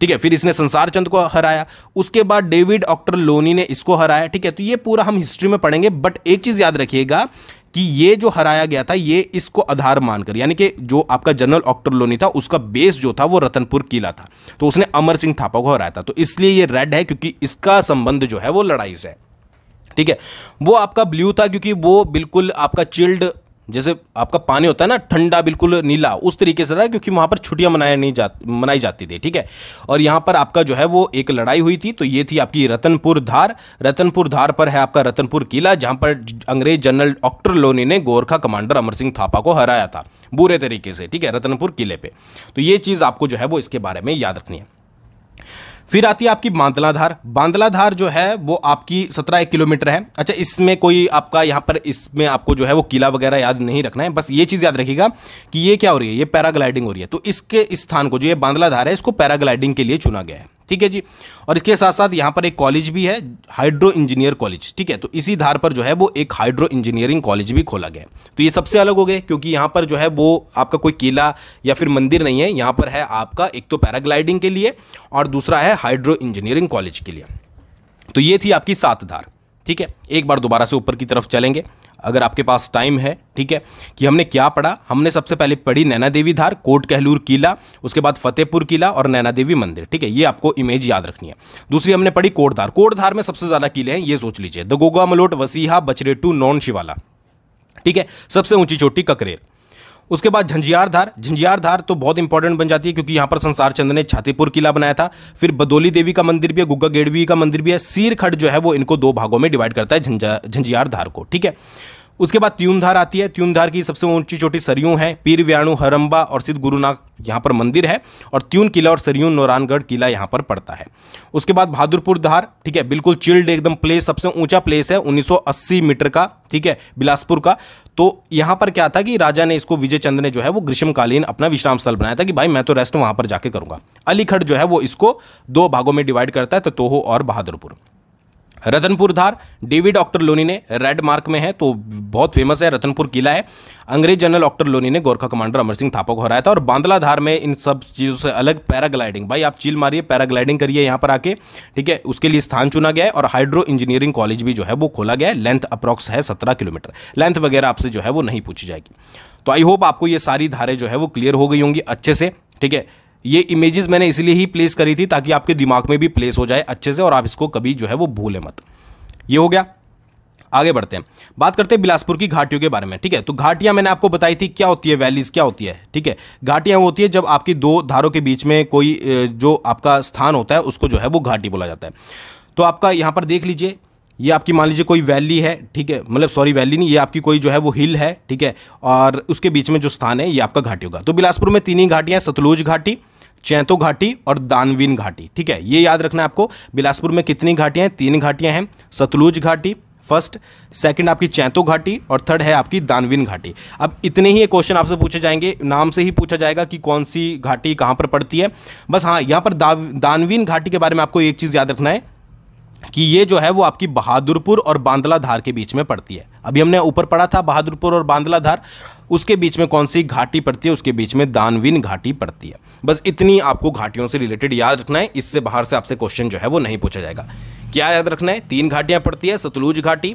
ठीक है फिर इसने संसार चंद को हराया उसके बाद डेविड ऑक्टर लोनी ने इसको हराया ठीक है तो ये पूरा हम हिस्ट्री में पढ़ेंगे बट एक चीज़ याद रखिएगा कि ये जो हराया गया था ये इसको आधार मानकर यानी कि जो आपका जनरल ऑक्टर लोनी था उसका बेस जो था वो रतनपुर किला था तो उसने अमर सिंह थापा को हराया था तो इसलिए ये रेड है क्योंकि इसका संबंध जो है वो लड़ाई से है ठीक है वो आपका ब्लू था क्योंकि वो बिल्कुल आपका चिल्ड जैसे आपका पानी होता है ना ठंडा बिल्कुल नीला उस तरीके से था क्योंकि वहाँ पर छुट्टियाँ मनाया नहीं जा मनाई जाती थी ठीक है और यहाँ पर आपका जो है वो एक लड़ाई हुई थी तो ये थी आपकी रतनपुर धार रतनपुर धार पर है आपका रतनपुर किला जहाँ पर अंग्रेज जनरल डॉक्टर लोनी ने गोरखा कमांडर अमर सिंह थापा को हराया था बुरे तरीके से ठीक है रतनपुर किले पर तो ये चीज़ आपको जो है वो इसके बारे में याद रखनी है फिर आती है आपकी बांदलाधार बांदलाधार जो है वो आपकी सत्रह एक किलोमीटर है अच्छा इसमें कोई आपका यहाँ पर इसमें आपको जो है वो किला वगैरह याद नहीं रखना है बस ये चीज़ याद रखिएगा कि ये क्या हो रही है ये पैराग्लाइडिंग हो रही है तो इसके इस स्थान को जो ये बांदलाधार है इसको पैराग्लाइडिंग के लिए चुना गया है ठीक है जी और इसके साथ साथ यहाँ पर एक कॉलेज भी है हाइड्रो इंजीनियर कॉलेज ठीक है तो इसी धार पर जो है वो एक हाइड्रो इंजीनियरिंग कॉलेज भी खोला गया तो ये सबसे अलग हो गए क्योंकि यहाँ पर जो है वो आपका कोई किला या फिर मंदिर नहीं है यहाँ पर है आपका एक तो पैराग्लाइडिंग के लिए और दूसरा है हाइड्रो इंजीनियरिंग कॉलेज के लिए तो ये थी आपकी सात धार ठीक है एक बार दोबारा से ऊपर की तरफ चलेंगे अगर आपके पास टाइम है ठीक है कि हमने क्या पढ़ा हमने सबसे पहले पढ़ी नैना देवी धार कोट कहलूर किला उसके बाद फतेहपुर किला और नैना देवी मंदिर ठीक है ये आपको इमेज याद रखनी है दूसरी हमने पढ़ी कोटधार कोटधार में सबसे ज़्यादा किले हैं ये सोच लीजिए द गोगा मलोट वसीहा बचरेटू नॉन शिवाला ठीक है सबसे ऊंची चोटी ककरेर उसके बाद झंझियारधार झंझियारधार तो बहुत इंपॉर्टेंट बन जाती है क्योंकि यहाँ पर संसार चंद्र ने छातीपुर किला बनाया था फिर बदोली देवी का मंदिर भी है गुग्गा गेडवी का मंदिर भी है सीरखड जो है वो इनको दो भागों में डिवाइड करता है झंझियारधार को ठीक है उसके बाद त्यूनधार आती है त्यूनधार की सबसे ऊंची चोटी सरयू है पीर व्याणु हरम्बा और सिद्ध गुरुनाथ यहाँ पर मंदिर है और त्यून किला और सरयू नौरानगढ़ किला यहाँ पर पड़ता है उसके बाद बहादुरपुर धार ठीक है बिल्कुल चिल्ड एकदम प्लेस सबसे ऊंचा प्लेस है 1980 मीटर का ठीक है बिलासपुर का तो यहाँ पर क्या था कि राजा ने इसको विजय चंद्र ने जो है वो ग्रीष्मकालीन अपना विश्राम स्थल बनाया था कि भाई मैं तो रेस्ट वहाँ पर जाके करूँगा अलीखड़ जो है वो इसको दो भागों में डिवाइड करता है तो तोहो और Bahadurpur Ratanpur Dhar David Ochterlony ने रेड मार्क में है तो बहुत फेमस है रतनपुर किला है अंग्रेज जनरल ऑक्टर लोनी ने गोरखा कमांडर अमर सिंह थापा को हराया था और बांदला धार में इन सब चीज़ों से अलग पैराग्लाइडिंग भाई आप चील मारिए पैराग्लाइडिंग करिए यहाँ पर आके ठीक है उसके लिए स्थान चुना गया है और हाइड्रो इंजीनियरिंग कॉलेज भी जो है वो खोला गया है लेंथ अप्रॉक्स है सत्रह किलोमीटर लेंथ वगैरह आपसे जो है वो नहीं पूछी जाएगी तो आई होप आपको ये सारी धारें जो है वो क्लियर हो गई होंगी अच्छे से ठीक है ये इमेजेस मैंने इसलिए ही प्लेस करी थी ताकि आपके दिमाग में भी प्लेस हो जाए अच्छे से और आप इसको कभी जो है वो भूलें मत ये हो गया आगे बढ़ते हैं बात करते हैं बिलासपुर की घाटियों के बारे में ठीक है तो घाटियां मैंने आपको बताई थी क्या होती है वैलीज क्या होती है ठीक है घाटियां होती है जब आपकी दो धारों के बीच में कोई जो आपका स्थान होता है उसको जो है वो घाटी बोला जाता है तो आपका यहाँ पर देख लीजिए ये आपकी मान लीजिए कोई वैली है ठीक है मतलब सॉरी वैली नहीं ये आपकी कोई जो है वो हिल है ठीक है और उसके बीच में जो स्थान है ये आपका घाटी होगा तो बिलासपुर में तीन ही घाटियाँ सतलुज घाटी चैतो घाटी और दानवीन घाटी ठीक है ये याद रखना है आपको बिलासपुर में कितनी घाटियाँ हैं तीन घाटियाँ हैं सतलुज घाटी फर्स्ट सेकंड आपकी चैतो घाटी और थर्ड है आपकी दानवीन घाटी अब इतने ही क्वेश्चन आपसे पूछे जाएंगे नाम से ही पूछा जाएगा कि कौन सी घाटी कहाँ पर पड़ती है बस हाँ यहाँ पर दानवीन घाटी के बारे में आपको एक चीज़ याद रखना है कि ये जो है वो आपकी बहादुरपुर और बांदला धार के बीच में पड़ती है अभी हमने ऊपर पढ़ा था बहादुरपुर और बांदला धार उसके बीच में कौन सी घाटी पड़ती है उसके बीच में दानवीन घाटी पड़ती है बस इतनी आपको घाटियों से रिलेटेड याद रखना है इससे बाहर से आपसे क्वेश्चन जो है वो नहीं पूछा जाएगा क्या याद रखना है तीन घाटियाँ पड़ती है सतलुज घाटी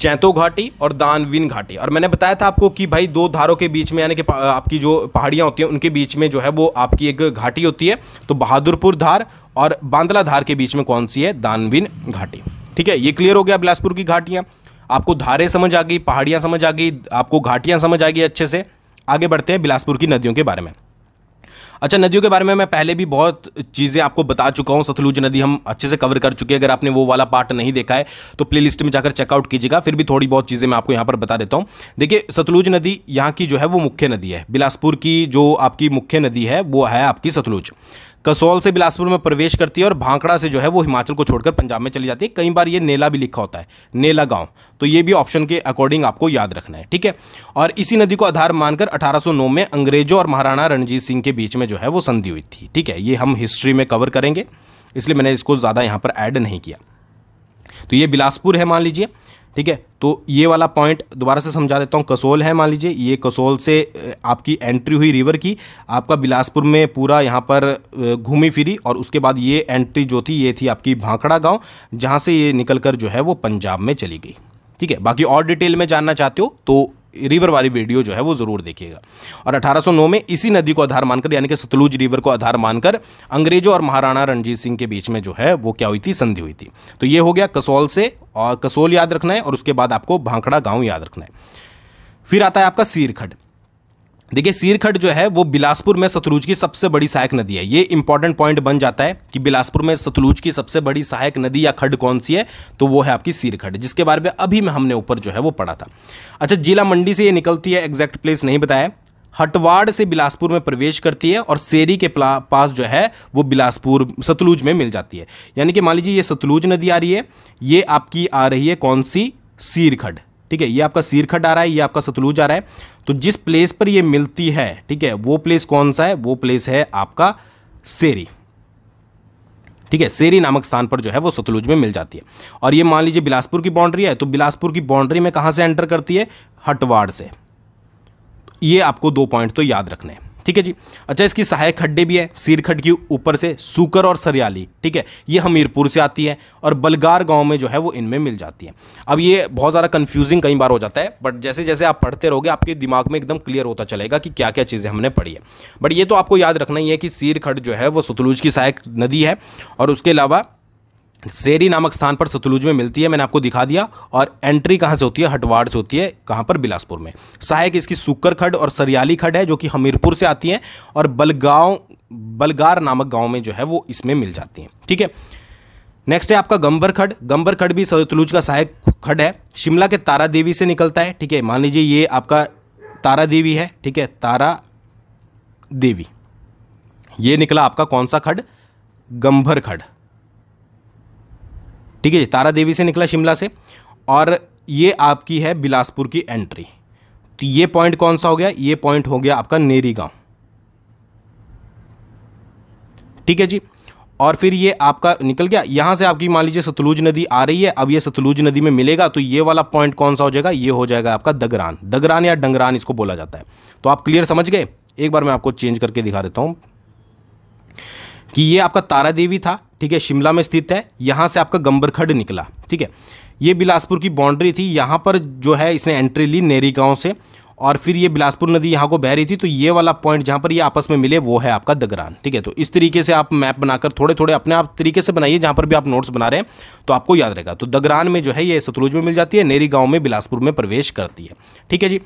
चैतो घाटी और दानवीन घाटी और मैंने बताया था आपको कि भाई दो धारों के बीच में यानी कि आपकी जो पहाड़ियाँ होती हैं उनके बीच में जो है वो आपकी एक घाटी होती है तो बहादुरपुर धार और बांदलाधार धार के बीच में कौन सी है दानविन घाटी ठीक है ये क्लियर हो गया बिलासपुर की घाटियाँ आपको धारें समझ आ गई पहाड़ियाँ समझ आ गई आपको घाटियाँ समझ आ गई अच्छे से आगे बढ़ते हैं बिलासपुर की नदियों के बारे में अच्छा नदियों के बारे में मैं पहले भी बहुत चीज़ें आपको बता चुका हूँ सतलुज नदी हम अच्छे से कवर कर चुके हैं अगर आपने वो वाला पार्ट नहीं देखा है तो प्लेलिस्ट में जाकर चेकआउट कीजिएगा फिर भी थोड़ी बहुत चीज़ें मैं आपको यहाँ पर बता देता हूँ देखिए सतलुज नदी यहाँ की जो है वो मुख्य नदी है बिलासपुर की जो आपकी मुख्य नदी है वो है आपकी सतलुज कसौल से बिलासपुर में प्रवेश करती है और भांकड़ा से जो है वो हिमाचल को छोड़कर पंजाब में चली जाती है कई बार ये नेला भी लिखा होता है नेला गांव तो ये भी ऑप्शन के अकॉर्डिंग आपको याद रखना है ठीक है और इसी नदी को आधार मानकर 1809 में अंग्रेजों और महाराणा रणजीत सिंह के बीच में जो है वो संधि हुई थी ठीक है ये हम हिस्ट्री में कवर करेंगे इसलिए मैंने इसको ज़्यादा यहाँ पर ऐड नहीं किया तो ये बिलासपुर है मान लीजिए ठीक है तो ये वाला पॉइंट दोबारा से समझा देता हूँ कसोल है मान लीजिए ये कसोल से आपकी एंट्री हुई रिवर की आपका बिलासपुर में पूरा यहाँ पर घूमी फिरी और उसके बाद ये एंट्री जो थी ये थी आपकी भांखड़ा गांव जहाँ से ये निकल कर जो है वो पंजाब में चली गई ठीक है बाकी और डिटेल में जानना चाहते हो तो रिवर वाली वीडियो जो है वो ज़रूर देखिएगा और 1809 में इसी नदी को आधार मानकर यानी कि सतलुज रिवर को आधार मानकर अंग्रेजों और महाराणा रणजीत सिंह के बीच में जो है वो क्या हुई थी संधि हुई थी तो ये हो गया कसौल से और कसोल याद रखना है और उसके बाद आपको भांकड़ा गाँव याद रखना है फिर आता है आपका सीरखड़ देखिए सीरखट जो है वो बिलासपुर में सतलुज की सबसे बड़ी सहायक नदी है ये इंपॉर्टेंट पॉइंट बन जाता है कि बिलासपुर में सतलुज की सबसे बड़ी सहायक नदी या खड कौन सी है तो वो है आपकी सीरखट जिसके बारे में अभी में हमने ऊपर जो है वो पढ़ा था अच्छा जिला मंडी से ये निकलती है एग्जैक्ट प्लेस नहीं बताया हटवाड़ से बिलासपुर में प्रवेश करती है और सेरी के पास जो है वो बिलासपुर सतलुज में मिल जाती है यानी कि मान लीजिए ये सतलुज नदी आ रही है ये आपकी आ रही है कौन सी सीरखड ठीक है ये आपका सीरखट आ रहा है ये आपका सतलुज आ रहा है तो जिस प्लेस पर ये मिलती है ठीक है वो प्लेस कौन सा है वो प्लेस है आपका सेरी ठीक है सेरी नामक स्थान पर जो है वो सतलुज में मिल जाती है और ये मान लीजिए बिलासपुर की बाउंड्री है तो बिलासपुर की बाउंड्री में कहाँ से एंटर करती है हटवाड़ से ये आपको दो पॉइंट तो याद रखने हैं ठीक है जी अच्छा इसकी सहायक खड्डे भी है सीरखड की ऊपर से सूकर और सरियाली ठीक है ये हमीरपुर से आती है और बलगार गाँव में जो है वो इनमें मिल जाती है अब ये बहुत ज़्यादा कन्फ्यूजिंग कई बार हो जाता है बट जैसे जैसे आप पढ़ते रहोगे आपके दिमाग में एकदम क्लियर होता चलेगा कि क्या क्या चीज़ें हमने पढ़ी है बट ये तो आपको याद रखना ही है कि सीरखड जो है वो सतलुज की सहायक नदी है और उसके अलावा सेरी नामक स्थान पर सतलुज में मिलती है मैंने आपको दिखा दिया और एंट्री कहाँ से होती है हटवाड़ से होती है कहाँ पर बिलासपुर में सहायक इसकी सुक्कर खड और सरियाली खड है जो कि हमीरपुर से आती हैं और बलगांव बलगार नामक गांव में जो है वो इसमें मिल जाती हैं ठीक है नेक्स्ट है आपका गंबर खड गंबर खड भी सतलुज का सहायक खड है शिमला के तारा देवी से निकलता है ठीक है मान लीजिए ये आपका तारा देवी है ठीक है तारा देवी ये निकला आपका कौन सा खड गंभर खड ठीक है जी तारा देवी से निकला शिमला से और ये आपकी है बिलासपुर की एंट्री तो ये पॉइंट कौन सा हो गया ये पॉइंट हो गया आपका नेरी गांव ठीक है जी और फिर ये आपका निकल गया यहां से आपकी मान लीजिए सतलुज नदी आ रही है अब ये सतलुज नदी में मिलेगा तो ये वाला पॉइंट कौन सा हो जाएगा ये हो जाएगा आपका दगरान दगरान या डंगरान इसको बोला जाता है तो आप क्लियर समझ गए एक बार मैं आपको चेंज करके दिखा देता हूं कि ये आपका तारा देवी था ठीक है शिमला में स्थित है यहाँ से आपका गंबरखड निकला ठीक है ये बिलासपुर की बाउंड्री थी यहाँ पर जो है इसने एंट्री ली नेरी गाँव से और फिर ये बिलासपुर नदी यहाँ को बह रही थी तो ये वाला पॉइंट जहाँ पर ये आपस में मिले वो है आपका दगरान ठीक है तो इस तरीके से आप मैप बनाकर थोड़े थोड़े अपने आप तरीके से बनाइए जहाँ पर भी आप नोट्स बना रहे हैं तो आपको याद रहेगा तो दगरान में जो है ये सतलुज में मिल जाती है नेरी गाँव में बिलासपुर में प्रवेश करती है ठीक है जी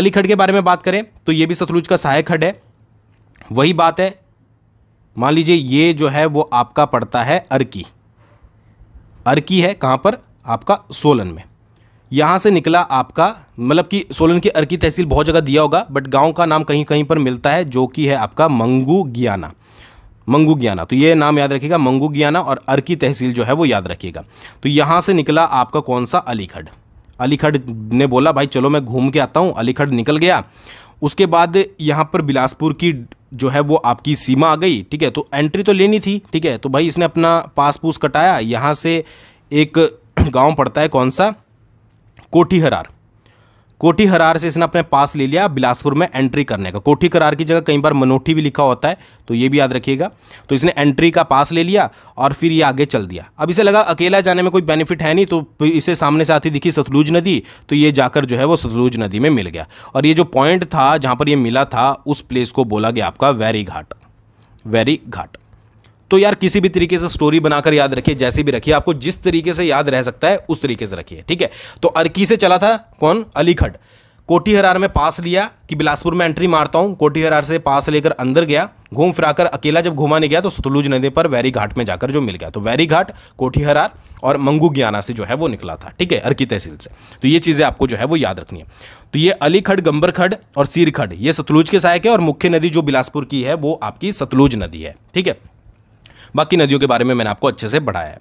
अली खड के बारे में बात करें तो ये भी सतलुज का सहायक खड है वही बात है मान लीजिए ये जो है वो आपका पड़ता है अर्की अर्की है कहाँ पर आपका सोलन में यहाँ से निकला आपका मतलब कि सोलन की अर्की तहसील बहुत जगह दिया होगा बट गांव का नाम कहीं कहीं पर मिलता है जो कि है आपका मंगू गियाना मंगू गियाना तो ये नाम याद रखिएगा मंगू गियाना और अर्की तहसील जो है वो याद रखिएगा तो यहाँ से निकला आपका कौन सा अलीखड़ अलीखड़ ने बोला भाई चलो मैं घूम के आता हूँ अलीखड़ निकल गया उसके बाद यहाँ पर बिलासपुर की जो है वो आपकी सीमा आ गई ठीक है तो एंट्री तो लेनी थी ठीक है तो भाई इसने अपना पास पूस कटाया यहाँ से एक गांव पड़ता है कौन सा कोठीहरार कोठी हरार से इसने अपने पास ले लिया बिलासपुर में एंट्री करने का कोठी करार की जगह कई बार मनोठी भी लिखा होता है तो ये भी याद रखिएगा तो इसने एंट्री का पास ले लिया और फिर ये आगे चल दिया अब इसे लगा अकेला जाने में कोई बेनिफिट है नहीं तो इसे सामने से आती दिखी सतलुज नदी तो ये जाकर जो है वो सतलुज नदी में मिल गया और ये जो पॉइंट था जहाँ पर ये मिला था उस प्लेस को बोला गया आपका वैरी घाट वैरी घाट तो यार किसी भी तरीके से स्टोरी बनाकर याद रखिए जैसे भी रखिए आपको जिस तरीके से याद रह सकता है उस तरीके से रखिए ठीक है तो अर्की से चला था कौन अलीखड़ कोटीहरार में पास लिया कि बिलासपुर में एंट्री मारता हूँ कोटीहरार से पास लेकर अंदर गया घूम फिराकर अकेला जब घुमाने गया तो सतलुज नदी पर वैरी घाट में जाकर जो मिल गया तो वैरी घाट कोठीहरार और मंगू ज्ञाना से जो है वो निकला था ठीक है अर्की तहसील से तो ये चीज़ें आपको जो है वो याद रखनी है तो ये अली खड और सीरखड ये सतलुज के सहायक है और मुख्य नदी जो बिलासपुर की है वो आपकी सतलुज नदी है ठीक है बाकी नदियों के बारे में मैंने आपको अच्छे से बढ़ाया है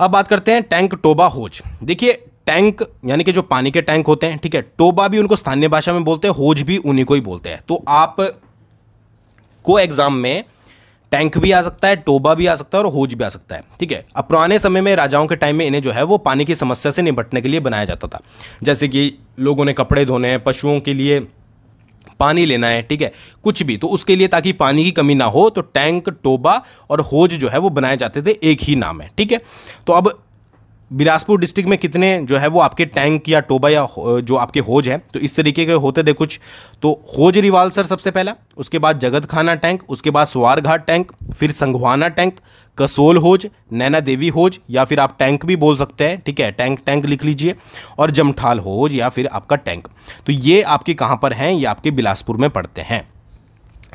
अब बात करते हैं टैंक टोबा होज देखिए टैंक यानी कि जो पानी के टैंक होते हैं ठीक है टोबा भी उनको स्थानीय भाषा में बोलते हैं होज भी उन्हीं को ही बोलते हैं तो आप को एग्ज़ाम में टैंक भी आ सकता है टोबा भी आ सकता है और होज भी आ सकता है ठीक है अब पुराने समय में राजाओं के टाइम में इन्हें जो है वो पानी की समस्या से निपटने के लिए बनाया जाता था जैसे कि लोगों ने कपड़े धोने हैं पशुओं के लिए पानी लेना है ठीक है कुछ भी तो उसके लिए ताकि पानी की कमी ना हो तो टैंक टोबा और होज जो है वो बनाए जाते थे एक ही नाम है ठीक है तो अब बिलासपुर डिस्ट्रिक्ट में कितने जो है वो आपके टैंक या टोबा या जो आपके होज है तो इस तरीके के होते थे कुछ तो होज रिवाल सर सबसे पहला उसके बाद जगत खाना टैंक उसके बाद स्वारघाट टैंक फिर संघवाना टैंक कसोल होज नैना देवी होज या फिर आप टैंक भी बोल सकते हैं ठीक है टैंक टैंक लिख लीजिए और जमठाल होज या फिर आपका टैंक तो ये आपके कहाँ पर हैं ये आपके बिलासपुर में पड़ते हैं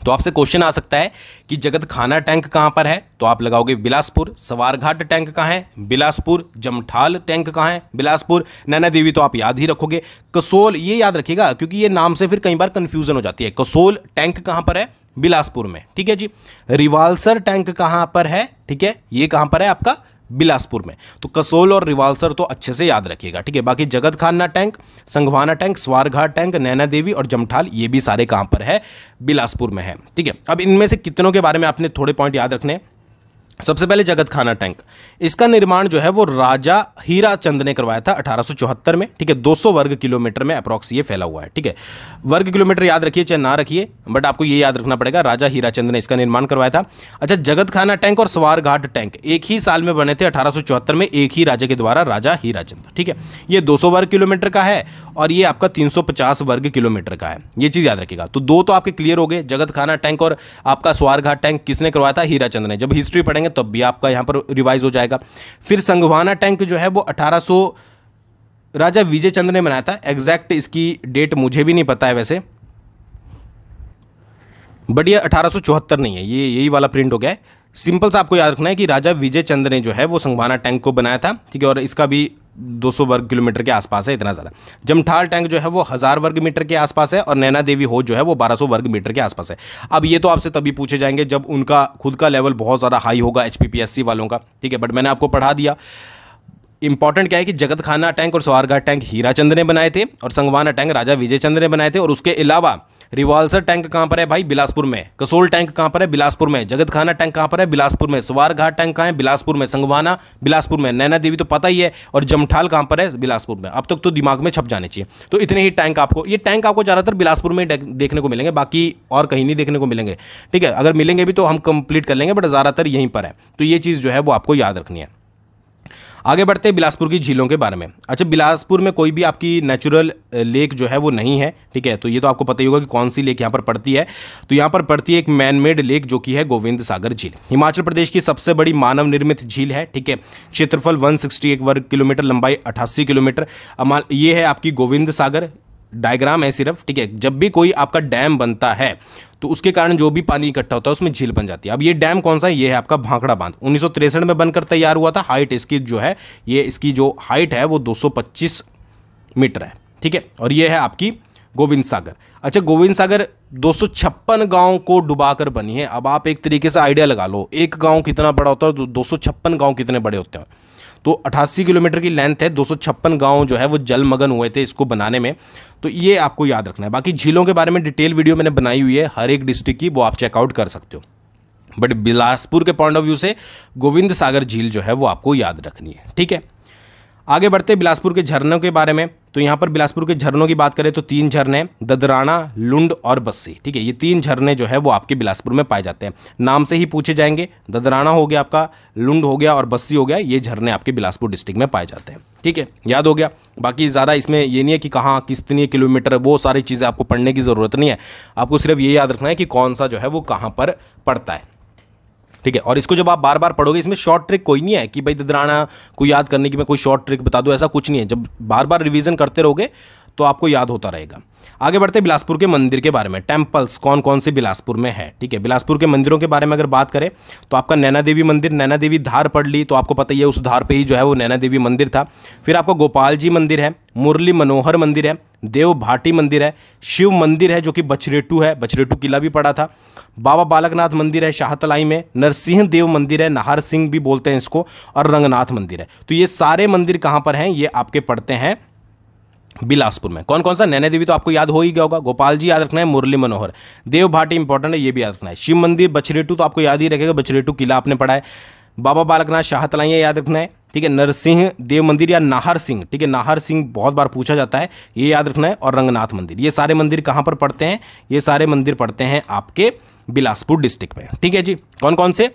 तो आपसे क्वेश्चन आ सकता है कि जगत खाना टैंक कहाँ पर है तो आप लगाओगे बिलासपुर सवारघाट टैंक कहाँ है बिलासपुर जमठाल टैंक कहाँ है बिलासपुर नैना देवी तो आप याद ही रखोगे कसोल ये याद रखिएगा क्योंकि ये नाम से फिर कई बार कन्फ्यूजन हो जाती है कसोल टैंक कहाँ पर है बिलासपुर में ठीक है जी रिवाल्सर टैंक कहां पर है ठीक है ये कहां पर है आपका बिलासपुर में तो कसोल और रिवाल्सर तो अच्छे से याद रखिएगा ठीक है बाकी Jagatkhana tank Sanghwana tank Swarghat tank Naina Devi और जमठाल ये भी सारे कहां पर है बिलासपुर में है ठीक है अब इनमें से कितनों के बारे में आपने थोड़े पॉइंट याद रखने हैं सबसे पहले जगत खाना टैंक इसका निर्माण जो है वो राजा हीरा चंद ने करवाया था 1874 में ठीक है 200 वर्ग किलोमीटर में अप्रॉक्स ये फैला हुआ है ठीक है वर्ग किलोमीटर याद रखिए चाहे ना रखिए बट आपको ये याद रखना पड़ेगा राजा हीरा चंद ने इसका निर्माण करवाया था अच्छा जगत खाना टैंक और सवार घाट टैंक एक ही साल में बने थे अठारह में एक ही राजा के द्वारा राजा हीरा चंद ठीक है ये दो वर्ग किलोमीटर का है और ये आपका तीन वर्ग किलोमीटर का है ये चीज़ याद रखेगा तो दो तो आपके क्लियर हो गए जगत खाना टैंक और आपका स्वार घाट टैंक किसने करवाया था हीरा चंद ने जब हिस्ट्री पढ़ेंगे जाएंगे तब तो भी आपका यहाँ पर रिवाइज हो जाएगा फिर संगवाना टैंक जो है वो अठारह राजा विजय चंद्र ने बनाया था एग्जैक्ट इसकी डेट मुझे भी नहीं पता है वैसे बट ये अठारह नहीं है ये यही वाला प्रिंट हो गया है सिंपल सा आपको याद रखना है कि राजा विजय चंद्र ने जो है वो संगवाना टैंक को बनाया था ठीक है और इसका भी 200 वर्ग किलोमीटर के आसपास है इतना ज़्यादा जमठाल टैंक जो है वो हज़ार वर्ग मीटर के आसपास है और नैना देवी हो जो है वो 1200 वर्ग मीटर के आसपास है अब ये तो आपसे तभी पूछे जाएंगे जब उनका खुद का लेवल बहुत ज़्यादा हाई होगा एच वालों का ठीक है बट मैंने आपको पढ़ा दिया इंपॉर्टेंट क्या है कि जगत खाना टैंक और स्वारघाट टैंक हीराचंद ने बनाए थे और संगवाना टैंक राजा विजय चंद्र ने बनाए थे और उसके अलावा रिवाल्सर टैंक कहाँ पर है भाई बिलासपुर में कसोल टैंक कहाँ पर है बिलासपुर में जगत खाना टैंक कहाँ पर है बिलासपुर में सवार घाट टैंक कहाँ है बिलासपुर में संगवाना बिलासपुर में नैना देवी तो पता ही है और जमठाल कहाँ पर है बिलासपुर में अब तक तो दिमाग में छप जाने चाहिए तो इतने ही टैंक आपको ये टैंक आपको ज़्यादातर बिलासपुर में देखने को मिलेंगे बाकी और कहीं नहीं देखने को मिलेंगे ठीक है अगर मिलेंगे भी तो हम कंप्लीट कर लेंगे बट ज़्यादातर यहीं पर है तो ये चीज़ जो है वो आपको याद रखनी है आगे बढ़ते हैं बिलासपुर की झीलों के बारे में अच्छा बिलासपुर में कोई भी आपकी नेचुरल लेक जो है वो नहीं है ठीक है तो ये तो आपको पता ही होगा कि कौन सी लेक यहाँ पर पड़ती है तो यहाँ पर पड़ती है एक मैन मेड लेक जो कि है गोविंद सागर झील हिमाचल प्रदेश की सबसे बड़ी मानव निर्मित झील है ठीक है क्षेत्रफल वन वर्ग किलोमीटर लंबाई अठासी किलोमीटर ये है आपकी गोविंद सागर डायग्राम है सिर्फ ठीक है जब भी कोई आपका डैम बनता है तो उसके कारण जो भी पानी इकट्ठा होता है उसमें झील बन जाती है अब ये डैम कौन सा है ये है आपका भाखड़ा बांध उन्नीस में बनकर तैयार हुआ था हाइट इसकी जो है ये इसकी जो हाइट है वो दो मीटर है ठीक है और ये है आपकी गोविंद सागर अच्छा गोविंद सागर दो गांव को डुबाकर बनी है अब आप एक तरीके से आइडिया लगा लो एक गांव कितना बड़ा होता है तो दो गांव कितने बड़े होते हैं तो अठासी किलोमीटर की लेंथ है दो गांव जो है वो जलमग्न हुए थे इसको बनाने में तो ये आपको याद रखना है बाकी झीलों के बारे में डिटेल वीडियो मैंने बनाई हुई है हर एक डिस्ट्रिक्ट की वो आप चेकआउट कर सकते हो बट बिलासपुर के पॉइंट ऑफ व्यू से गोविंद सागर झील जो है वो आपको याद रखनी है ठीक है आगे बढ़ते बिलासपुर के झरनों के बारे में तो यहाँ पर बिलासपुर के झरनों की बात करें तो तीन झरने ददराना लुंड और बस्सी ठीक है ये तीन झरने जो है वो आपके बिलासपुर में पाए जाते हैं नाम से ही पूछे जाएंगे ददराना हो गया आपका लुंड हो गया और बस्सी हो गया ये झरने आपके बिलासपुर डिस्ट्रिक्ट में पाए जाते हैं ठीक है याद हो गया बाकी ज़्यादा इसमें ये नहीं है कि कहाँ कितनी किलोमीटर वो सारी चीज़ें आपको पढ़ने की ज़रूरत नहीं है आपको सिर्फ ये याद रखना है कि कौन सा जो है वो कहाँ पर पड़ता है ठीक है और इसको जब आप बार बार पढ़ोगे इसमें शॉर्ट ट्रिक कोई नहीं है कि भाई ददराना को याद करने की मैं कोई शॉर्ट ट्रिक बता दूँ ऐसा कुछ नहीं है जब बार बार रिविजन करते रहोगे तो आपको याद होता रहेगा आगे बढ़ते बिलासपुर के मंदिर के बारे में टेम्पल्स कौन कौन से बिलासपुर में है ठीक है बिलासपुर के मंदिरों के बारे में अगर बात करें तो आपका नैना देवी मंदिर नैना देवी धार पड़ ली तो आपको पता ही है उस धार पे ही जो है वो नैना देवी मंदिर था फिर आपका गोपाल जी मंदिर है मुरली मनोहर मंदिर है देव भाटी मंदिर है शिव मंदिर है जो कि बछरेटू है बछरेटू किला भी पड़ा था बाबा बालकनाथ मंदिर है शाहतलाई में नरसिंह देव मंदिर है नाहर सिंह भी बोलते हैं इसको और रंगनाथ मंदिर है तो ये सारे मंदिर कहाँ पर हैं ये आपके पढ़ते हैं बिलासपुर में कौन कौन सा नैना देवी तो आपको याद हो ही गया होगा गोपाल जी याद रखना है मुरली मनोहर देव भाटी इंपॉर्टेंट है ये भी याद रखना है शिव मंदिर बछरेटू तो आपको याद ही रखेगा बछरेटू किला आपने पढ़ा है बाबा बालकनाथ शाह तलाइया याद रखना है ठीक है नरसिंह देव मंदिर या नाहर सिंह ठीक है नाहर सिंह बहुत बार पूछा जाता है ये याद रखना है और रंगनाथ मंदिर ये सारे मंदिर कहाँ पर पड़ते हैं ये सारे मंदिर पड़ते हैं आपके बिलासपुर डिस्ट्रिक्ट में ठीक है जी कौन कौन से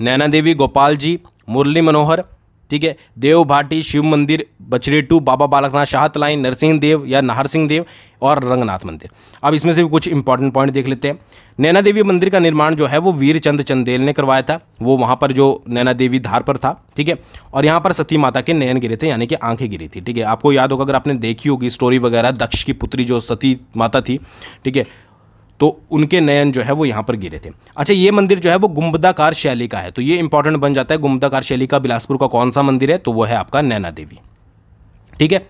नैना देवी गोपाल जी मुरली मनोहर ठीक है देव भाटी शिव मंदिर बछरेटू बाबा बालकनाथ शाहत लाइन नरसिंह देव या नाहर सिंह देव और रंगनाथ मंदिर अब इसमें से भी कुछ इंपॉर्टेंट पॉइंट देख लेते हैं नैना देवी मंदिर का निर्माण जो है वो वीर चंद चंदेल ने करवाया था वो वहाँ पर जो नैना देवी धार पर था ठीक है और यहाँ पर सती माता के नयन गिरे थे यानी कि आंखें गिरी थी ठीक है आपको याद होगा अगर आपने देखी होगी स्टोरी वगैरह दक्ष की पुत्री जो सती माता थी ठीक है तो उनके नयन जो है वो यहाँ पर गिरे थे अच्छा ये मंदिर जो है वो गुम्बदाकार शैली का है तो ये इंपॉर्टेंट बन जाता है गुम्बदाकार शैली का बिलासपुर का कौन सा मंदिर है तो वो है आपका नैना देवी ठीक है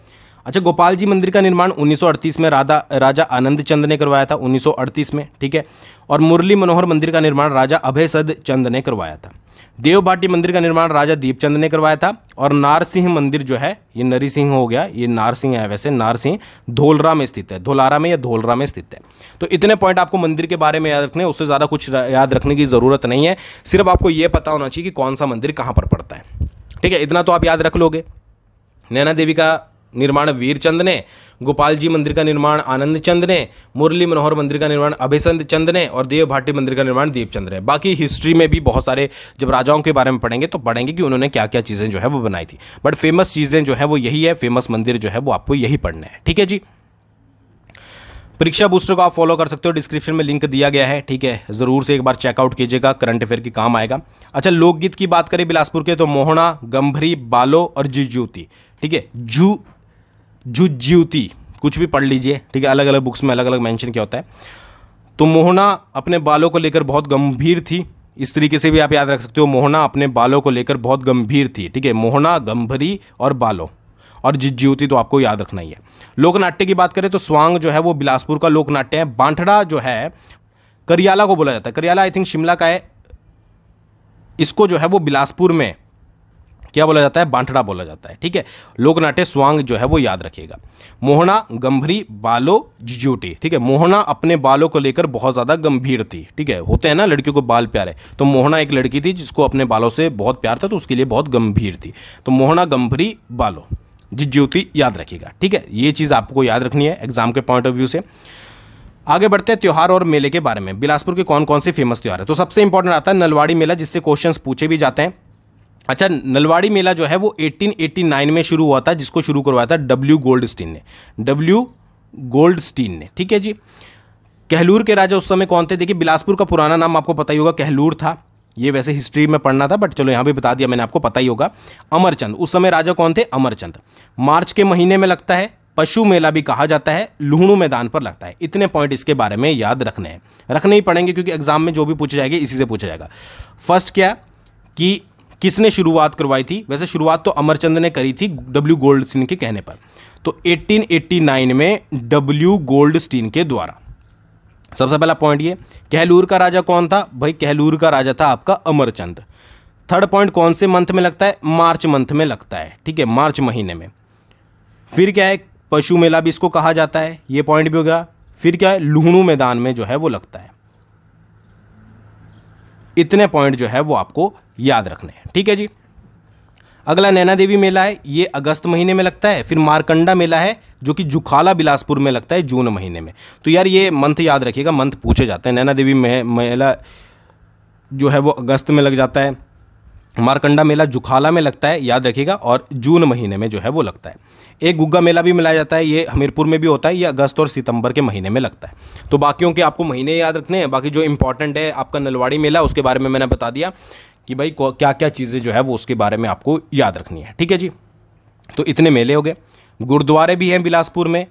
अच्छा गोपाल जी मंदिर का निर्माण 1938 में राधा राजा आनंद चंद ने करवाया था 1938 में ठीक है और मुरली मनोहर मंदिर का निर्माण राजा अभय सद चंद ने करवाया था देवभाटी मंदिर का निर्माण राजा दीपचंद ने करवाया था और नारसिंह मंदिर जो है ये नरी हो गया ये नारसिंह है वैसे नारसिंह धोलरा में स्थित है धोलारा में या धोलरा में स्थित है तो इतने पॉइंट आपको मंदिर के बारे में याद रखने उससे ज़्यादा कुछ याद रखने की ज़रूरत नहीं है सिर्फ आपको ये पता होना चाहिए कि कौन सा मंदिर कहाँ पर पड़ता है ठीक है इतना तो आप याद रख लोगे नैना देवी का निर्माण वीरचंद ने गोपाल जी मंदिर का निर्माण आनंद चंद ने मुरली मनोहर मंदिर का निर्माण अभिसंत चंद ने और देव भाटी मंदिर का निर्माण दीप चंद ने बाकी हिस्ट्री में भी बहुत सारे जब राजाओं के बारे में पढ़ेंगे तो पढ़ेंगे कि उन्होंने क्या क्या चीज़ें जो है वो बनाई थी बट फेमस चीज़ें जो है वो यही है फेमस मंदिर जो है वो आपको यही पढ़ना है ठीक है जी परीक्षा बूस्टर को आप फॉलो कर सकते हो डिस्क्रिप्शन में लिंक दिया गया है ठीक है ज़रूर से एक बार चेकआउट कीजिएगा करंट अफेयर के काम आएगा अच्छा लोकगीत की बात करें बिलासपुर के तो मोहना गंभरी बालो और ज्योति ठीक है जू जुज्युति कुछ भी पढ़ लीजिए ठीक है अलग अलग बुक्स में अलग अलग मेंशन किया होता है तो मोहना अपने बालों को लेकर बहुत गंभीर थी इस तरीके से भी आप याद रख सकते हो मोहना अपने बालों को लेकर बहुत गंभीर थी ठीक है मोहना गंभरी और बालों और जिज्योति तो आपको याद रखना ही है लोकनाट्य की बात करें तो स्वांग जो है वो बिलासपुर का लोकनाट्य है बांठड़ा जो है करियाला को बोला जाता है करियाला आई थिंक शिमला का है इसको जो है वो बिलासपुर में क्या बोला जाता है बांटड़ा बोला जाता है ठीक है लोकनाट्य स्वांग जो है वो याद रखिएगा मोहना गंभीरी बालो जिजोटी ठीक है मोहना अपने बालों को लेकर बहुत ज़्यादा गंभीर थी ठीक है होते हैं ना लड़कियों को बाल प्यारे तो मोहना एक लड़की थी जिसको अपने बालों से बहुत प्यार था तो उसके लिए बहुत गंभीर थी तो मोहना गंभीरी बालो जिज्योति याद रखिएगा ठीक है ये चीज़ आपको याद रखनी है एग्जाम के पॉइंट ऑफ व्यू से आगे बढ़ते हैं त्यौहार और मेले के बारे में बिलासपुर के कौन कौन से फेमस त्यौहार है तो सबसे इंपॉर्टेंट आता है नलवाड़ी मेला जिससे क्वेश्चंस पूछे भी जाते हैं अच्छा नलवाड़ी मेला जो है वो 1889 में शुरू हुआ था जिसको शुरू करवाया था डब्ल्यू स्टीन ने डब्ल्यू स्टीन ने ठीक है जी कहलूर के राजा उस समय कौन थे देखिए बिलासपुर का पुराना नाम आपको पता ही होगा कहलूर था ये वैसे हिस्ट्री में पढ़ना था बट चलो यहाँ भी बता दिया मैंने आपको पता ही होगा अमरचंद उस समय राजा कौन थे अमरचंद मार्च के महीने में लगता है पशु मेला भी कहा जाता है लुहणू मैदान पर लगता है इतने पॉइंट इसके बारे में याद रखने हैं रखने ही पड़ेंगे क्योंकि एग्जाम में जो भी पूछे जाएंगे इसी से पूछा जाएगा फर्स्ट क्या कि किसने शुरुआत करवाई थी वैसे शुरुआत तो अमरचंद ने करी थी डब्ल्यू गोल्ड के कहने पर तो 1889 में डब्ल्यू गोल्ड के द्वारा सबसे पहला पॉइंट ये कहलूर का राजा कौन था भाई कहलूर का राजा था आपका अमरचंद थर्ड पॉइंट कौन से मंथ में लगता है मार्च मंथ में लगता है ठीक है मार्च महीने में फिर क्या है पशु मेला भी इसको कहा जाता है ये पॉइंट भी हो गया फिर क्या है लुहणू मैदान में जो है वो लगता है इतने पॉइंट जो है वो आपको याद रखने हैं ठीक है जी अगला नैना देवी मेला है ये अगस्त महीने में लगता है फिर मारकंडा मेला है जो कि जुखाला बिलासपुर में लगता है जून महीने में तो यार ये मंथ याद रखिएगा मंथ पूछे जाते हैं नैना देवी मेला जो है वो अगस्त में लग जाता है मारकंडा मेला जुखाला में लगता है याद रखिएगा और जून महीने में जो है वो लगता है एक गुग्गा मेला भी मिलाया जाता है ये हमीरपुर में भी होता है ये अगस्त और सितंबर के महीने में लगता है तो बाकियों के आपको महीने याद रखने हैं बाकी जो इंपॉर्टेंट है आपका नलवाड़ी मेला उसके बारे में मैंने बता दिया कि भाई क्या क्या चीज़ें जो है वो उसके बारे में आपको याद रखनी है ठीक है जी तो इतने मेले हो गए गुरुद्वारे भी हैं बिलासपुर में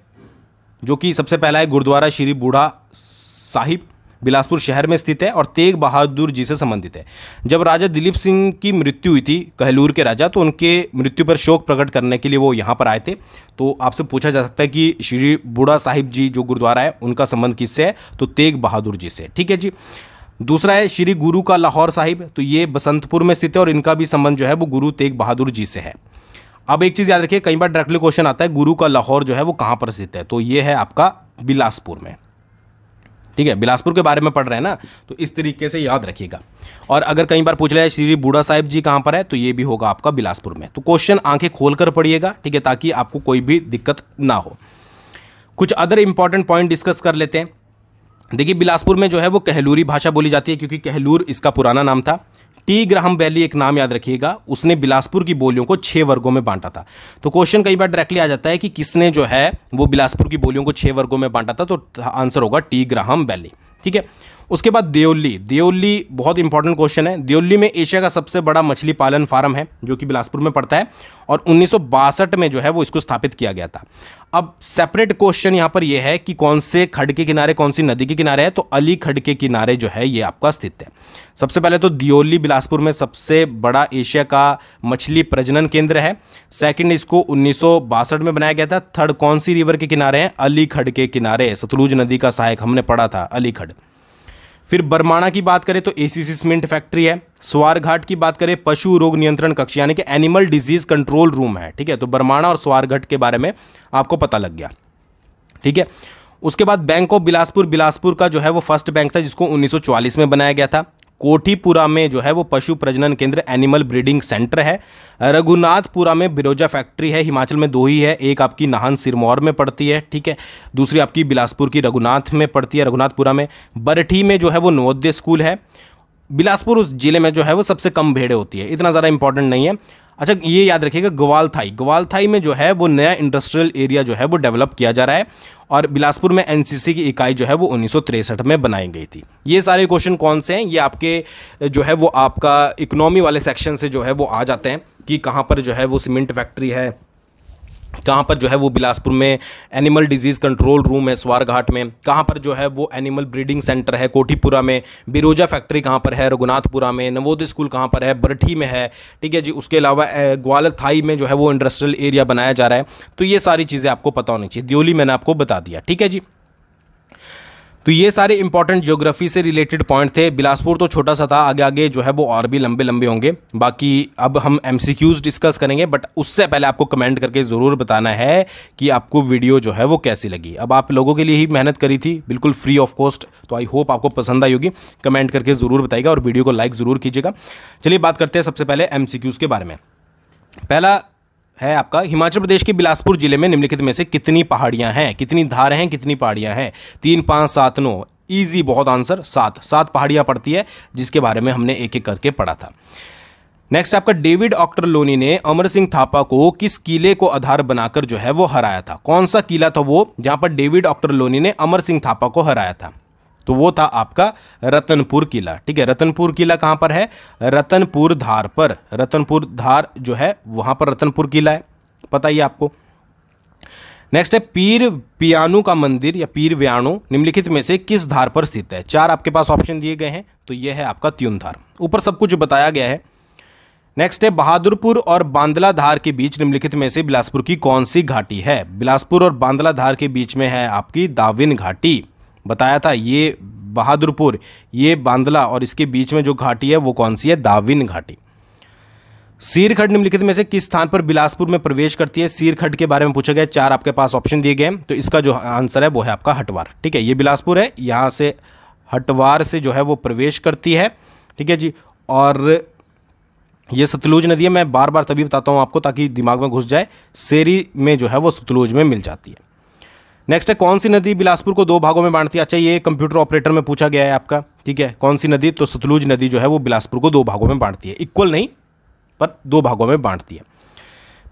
जो कि सबसे पहला है गुरुद्वारा श्री बूढ़ा साहिब बिलासपुर शहर में स्थित है और तेग बहादुर जी से संबंधित है जब राजा दिलीप सिंह की मृत्यु हुई थी कहलूर के राजा तो उनके मृत्यु पर शोक प्रकट करने के लिए वो यहाँ पर आए थे तो आपसे पूछा जा सकता है कि श्री बूढ़ा साहिब जी जो गुरुद्वारा है उनका संबंध किससे है तो तेग बहादुर जी से ठीक है जी दूसरा है श्री गुरु का लाहौर साहिब तो ये बसंतपुर में स्थित है और इनका भी संबंध जो है वो गुरु तेग बहादुर जी से है अब एक चीज़ याद रखिए कई बार डायरेक्टली क्वेश्चन आता है गुरु का लाहौर जो है वो कहाँ पर स्थित है तो ये है आपका बिलासपुर में ठीक है बिलासपुर के बारे में पढ़ रहे हैं ना तो इस तरीके से याद रखिएगा और अगर कई बार पूछ रहे श्री बूढ़ा साहिब जी कहाँ पर है तो ये भी होगा आपका बिलासपुर में तो क्वेश्चन आंखें खोल कर पढ़िएगा ठीक है ताकि आपको कोई भी दिक्कत ना हो कुछ अदर इंपॉर्टेंट पॉइंट डिस्कस कर लेते हैं देखिए बिलासपुर में जो है वो कहलूरी भाषा बोली जाती है क्योंकि कहलूर इसका पुराना नाम था टी ग्राहम वैली एक नाम याद रखिएगा उसने बिलासपुर की बोलियों को छः वर्गों में बांटा था तो क्वेश्चन कई बार डायरेक्टली आ जाता है कि किसने जो है वो बिलासपुर की बोलियों को छः वर्गों में बांटा था तो आंसर होगा टी ग्राहम वैली ठीक है उसके बाद देओली देओली बहुत इंपॉर्टेंट क्वेश्चन है देओली में एशिया का सबसे बड़ा मछली पालन फार्म है जो कि बिलासपुर में पड़ता है और उन्नीस में जो है वो इसको स्थापित किया गया था अब सेपरेट क्वेश्चन यहाँ पर यह है कि कौन से खड के किनारे कौन सी नदी के किनारे है तो अली खड के किनारे जो है ये आपका स्थित है सबसे पहले तो दियोली बिलासपुर में सबसे बड़ा एशिया का मछली प्रजनन केंद्र है सेकंड इसको उन्नीस में बनाया गया था थर्ड कौन सी रिवर के किनारे हैं अली खड के किनारे सतलुज नदी का सहायक हमने पढ़ा था अली खड फिर बरमाणा की बात करें तो एसीसी सीमेंट फैक्ट्री है स्वार घाट की बात करें पशु रोग नियंत्रण कक्ष यानी कि एनिमल डिजीज कंट्रोल रूम है ठीक है तो बरमाणा और स्वारघाट के बारे में आपको पता लग गया ठीक है उसके बाद बैंक ऑफ बिलासपुर बिलासपुर का जो है वो फर्स्ट बैंक था जिसको 1944 में बनाया गया था कोठीपुरा में जो है वो पशु प्रजनन केंद्र एनिमल ब्रीडिंग सेंटर है रघुनाथपुरा में बिरोजा फैक्ट्री है हिमाचल में दो ही है एक आपकी नाहन सिरमौर में पड़ती है ठीक है दूसरी आपकी बिलासपुर की रघुनाथ में पड़ती है रघुनाथपुरा में बरठी में जो है वो नवोदय स्कूल है बिलासपुर उस जिले में जो है वो सबसे कम भेड़े होती है इतना ज़्यादा इंपॉर्टेंट नहीं है अच्छा ये याद रखिएगा ग्वालथाई ग्वालथाई में जो है वो नया इंडस्ट्रियल एरिया जो है वो डेवलप किया जा रहा है और बिलासपुर में एनसीसी की इकाई जो है वो उन्नीस में बनाई गई थी ये सारे क्वेश्चन कौन से हैं ये आपके जो है वो आपका इकनॉमी वाले सेक्शन से जो है वो आ जाते हैं कि कहाँ पर जो है वो सीमेंट फैक्ट्री है कहाँ पर जो है वो बिलासपुर में एनिमल डिजीज़ कंट्रोल रूम है स्वारघाट में कहाँ पर जो है वो एनिमल ब्रीडिंग सेंटर है कोठीपुरा में बिरोजा फैक्ट्री कहाँ पर है रघुनाथपुरा में नवोदय स्कूल कहाँ पर है बरठी में है ठीक है जी उसके अलावा ग्वालत थाई में जो है वो इंडस्ट्रियल एरिया बनाया जा रहा है तो ये सारी चीज़ें आपको पता होनी चाहिए दियोली मैंने आपको बता दिया ठीक है जी तो ये सारे इंपॉर्टेंट ज्योग्राफी से रिलेटेड पॉइंट थे बिलासपुर तो छोटा सा था आगे आगे जो है वो और भी लंबे लंबे होंगे बाकी अब हम एम डिस्कस करेंगे बट उससे पहले आपको कमेंट करके ज़रूर बताना है कि आपको वीडियो जो है वो कैसी लगी अब आप लोगों के लिए ही मेहनत करी थी बिल्कुल फ्री ऑफ कॉस्ट तो आई होप आपको पसंद आई होगी कमेंट करके ज़रूर बताइएगा और वीडियो को लाइक ज़रूर कीजिएगा चलिए बात करते हैं सबसे पहले एम के बारे में पहला है आपका हिमाचल प्रदेश के बिलासपुर जिले में निम्नलिखित में से कितनी पहाड़ियां हैं कितनी धार हैं कितनी पहाड़ियां हैं तीन पाँच सात नौ ईजी बहुत आंसर सात सात पहाड़ियां पड़ती है जिसके बारे में हमने एक एक करके पढ़ा था नेक्स्ट आपका डेविड ऑक्टर लोनी ने अमर सिंह थापा को किस किले को आधार बनाकर जो है वो हराया था कौन सा किला था वो जहां पर डेविड ऑक्टर लोनी ने अमर सिंह थापा को हराया था तो वो था आपका रतनपुर किला ठीक है रतनपुर किला कहाँ पर है रतनपुर धार पर रतनपुर धार जो है वहाँ पर रतनपुर किला है पता ही आपको नेक्स्ट है पीर पियानो का मंदिर या पीर व्याणु निम्नलिखित में से किस धार पर स्थित है चार आपके पास ऑप्शन दिए गए हैं तो यह है आपका त्यून धार ऊपर सब कुछ बताया गया है नेक्स्ट है बहादुरपुर और बांदला धार के बीच निम्नलिखित में से बिलासपुर की कौन सी घाटी है बिलासपुर और बांदला धार के बीच में है आपकी दाविन घाटी बताया था ये बहादुरपुर ये बांदला और इसके बीच में जो घाटी है वो कौन सी है दाविन घाटी सीरखड निम्नलिखित में से किस स्थान पर बिलासपुर में प्रवेश करती है सीरखड के बारे में पूछा गया चार आपके पास ऑप्शन दिए गए तो इसका जो आंसर है वो है आपका हटवार ठीक है ये बिलासपुर है यहाँ से हटवार से जो है वो प्रवेश करती है ठीक है जी और ये सतलुज नदी है मैं बार बार तभी बताता हूँ आपको ताकि दिमाग में घुस जाए सेरी में जो है वो सतलुज में मिल जाती है नेक्स्ट है कौन सी नदी बिलासपुर को दो भागों में बांटती है अच्छा ये कंप्यूटर ऑपरेटर में पूछा गया है आपका ठीक है कौन सी नदी तो सतलुज नदी जो है वो बिलासपुर को दो भागों में बांटती है इक्वल नहीं पर दो भागों में बांटती है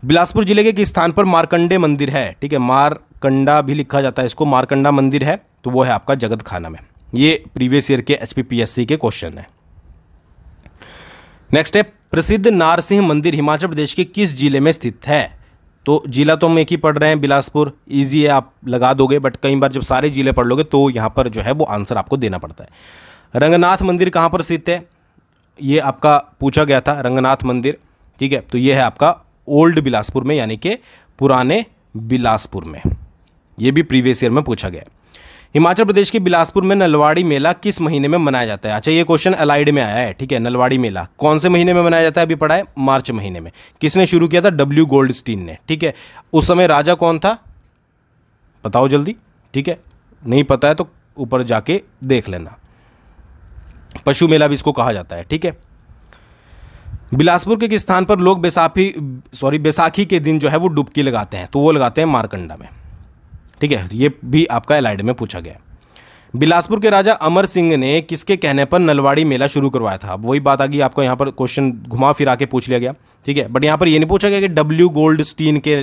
बिलासपुर जिले के किस स्थान पर मारकंडे मंदिर है ठीक है मारकंडा भी लिखा जाता है इसको मारकंडा मंदिर है तो वो है आपका जगत खाना में ये प्रीवियस ईयर के एच के क्वेश्चन है नेक्स्ट है प्रसिद्ध नारसिंह मंदिर हिमाचल प्रदेश के किस जिले में स्थित है तो ज़िला तो हम एक ही पढ़ रहे हैं बिलासपुर ईजी है आप लगा दोगे बट कई बार जब सारे ज़िले पढ़ लोगे तो यहाँ पर जो है वो आंसर आपको देना पड़ता है रंगनाथ मंदिर कहाँ पर स्थित है ये आपका पूछा गया था रंगनाथ मंदिर ठीक है तो ये है आपका ओल्ड बिलासपुर में यानी कि पुराने बिलासपुर में ये भी प्रीवियस ईयर में पूछा गया हिमाचल प्रदेश के बिलासपुर में नलवाड़ी मेला किस महीने में मनाया जाता है अच्छा ये क्वेश्चन अलाइड में आया है ठीक है नलवाड़ी मेला कौन से महीने में मनाया जाता है अभी पढ़ा है मार्च महीने में किसने शुरू किया था डब्ल्यू गोल्ड ने ठीक है उस समय राजा कौन था बताओ जल्दी ठीक है नहीं पता है तो ऊपर जाके देख लेना पशु मेला भी इसको कहा जाता है ठीक है बिलासपुर के किस स्थान पर लोग बैसाखी सॉरी बैसाखी के दिन जो है वो डुबकी लगाते हैं तो वो लगाते हैं मारकंडा में ठीक है ये भी आपका एलाइड में पूछा गया बिलासपुर के राजा अमर सिंह ने किसके कहने पर नलवाड़ी मेला शुरू करवाया था अब वही बात आ गई आपको यहाँ पर क्वेश्चन घुमा फिरा के पूछ लिया गया ठीक है बट यहाँ पर ये नहीं पूछा गया कि डब्ल्यू गोल्ड स्टीन के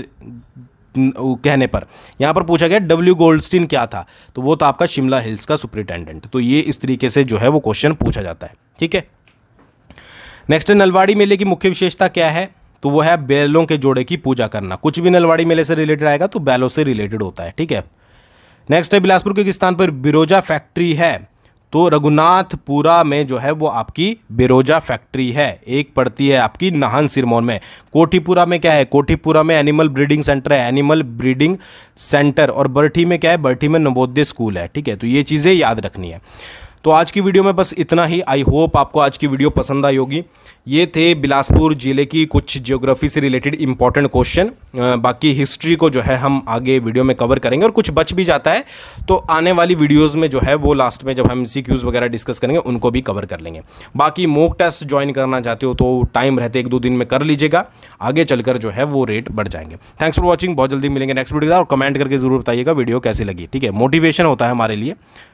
कहने पर यहाँ पर पूछा गया डब्ल्यू स्टीन क्या था तो वो था आपका शिमला हिल्स का सुपरिटेंडेंट तो ये इस तरीके से जो है वो क्वेश्चन पूछा जाता है ठीक है नेक्स्ट नलवाड़ी मेले की मुख्य विशेषता क्या है तो वो है बैलों के जोड़े की पूजा करना कुछ भी नलवाड़ी मेले से रिलेटेड आएगा तो बैलों से रिलेटेड होता है ठीक है नेक्स्ट है बिलासपुर के किस स्थान पर बिरोजा फैक्ट्री है तो रघुनाथपुरा में जो है वो आपकी बिरोजा फैक्ट्री है एक पड़ती है आपकी नाहन सिरमौर में कोठीपुरा में क्या है कोठीपुरा में एनिमल ब्रीडिंग सेंटर है एनिमल ब्रीडिंग सेंटर और बर्ठी में क्या है बर्ठी में नवोदय स्कूल है ठीक है तो ये चीज़ें याद रखनी है तो आज की वीडियो में बस इतना ही आई होप आपको आज की वीडियो पसंद आई होगी ये थे बिलासपुर ज़िले की कुछ जियोग्राफी से रिलेटेड इंपॉर्टेंट क्वेश्चन बाकी हिस्ट्री को जो है हम आगे वीडियो में कवर करेंगे और कुछ बच भी जाता है तो आने वाली वीडियोज़ में जो है वो लास्ट में जब हम सी वगैरह डिस्कस करेंगे उनको भी कवर कर लेंगे बाकी मोक टेस्ट ज्वाइन करना चाहते हो तो टाइम रहते एक दो दिन में कर लीजिएगा आगे चलकर जो है वो रेट बढ़ जाएंगे थैंक्स फॉर वॉचिंग बहुत जल्दी मिलेंगे नेक्स्ट वीडियो और कमेंट करके ज़रूर बताइएगा वीडियो कैसी लगी ठीक है मोटिवेशन होता है हमारे लिए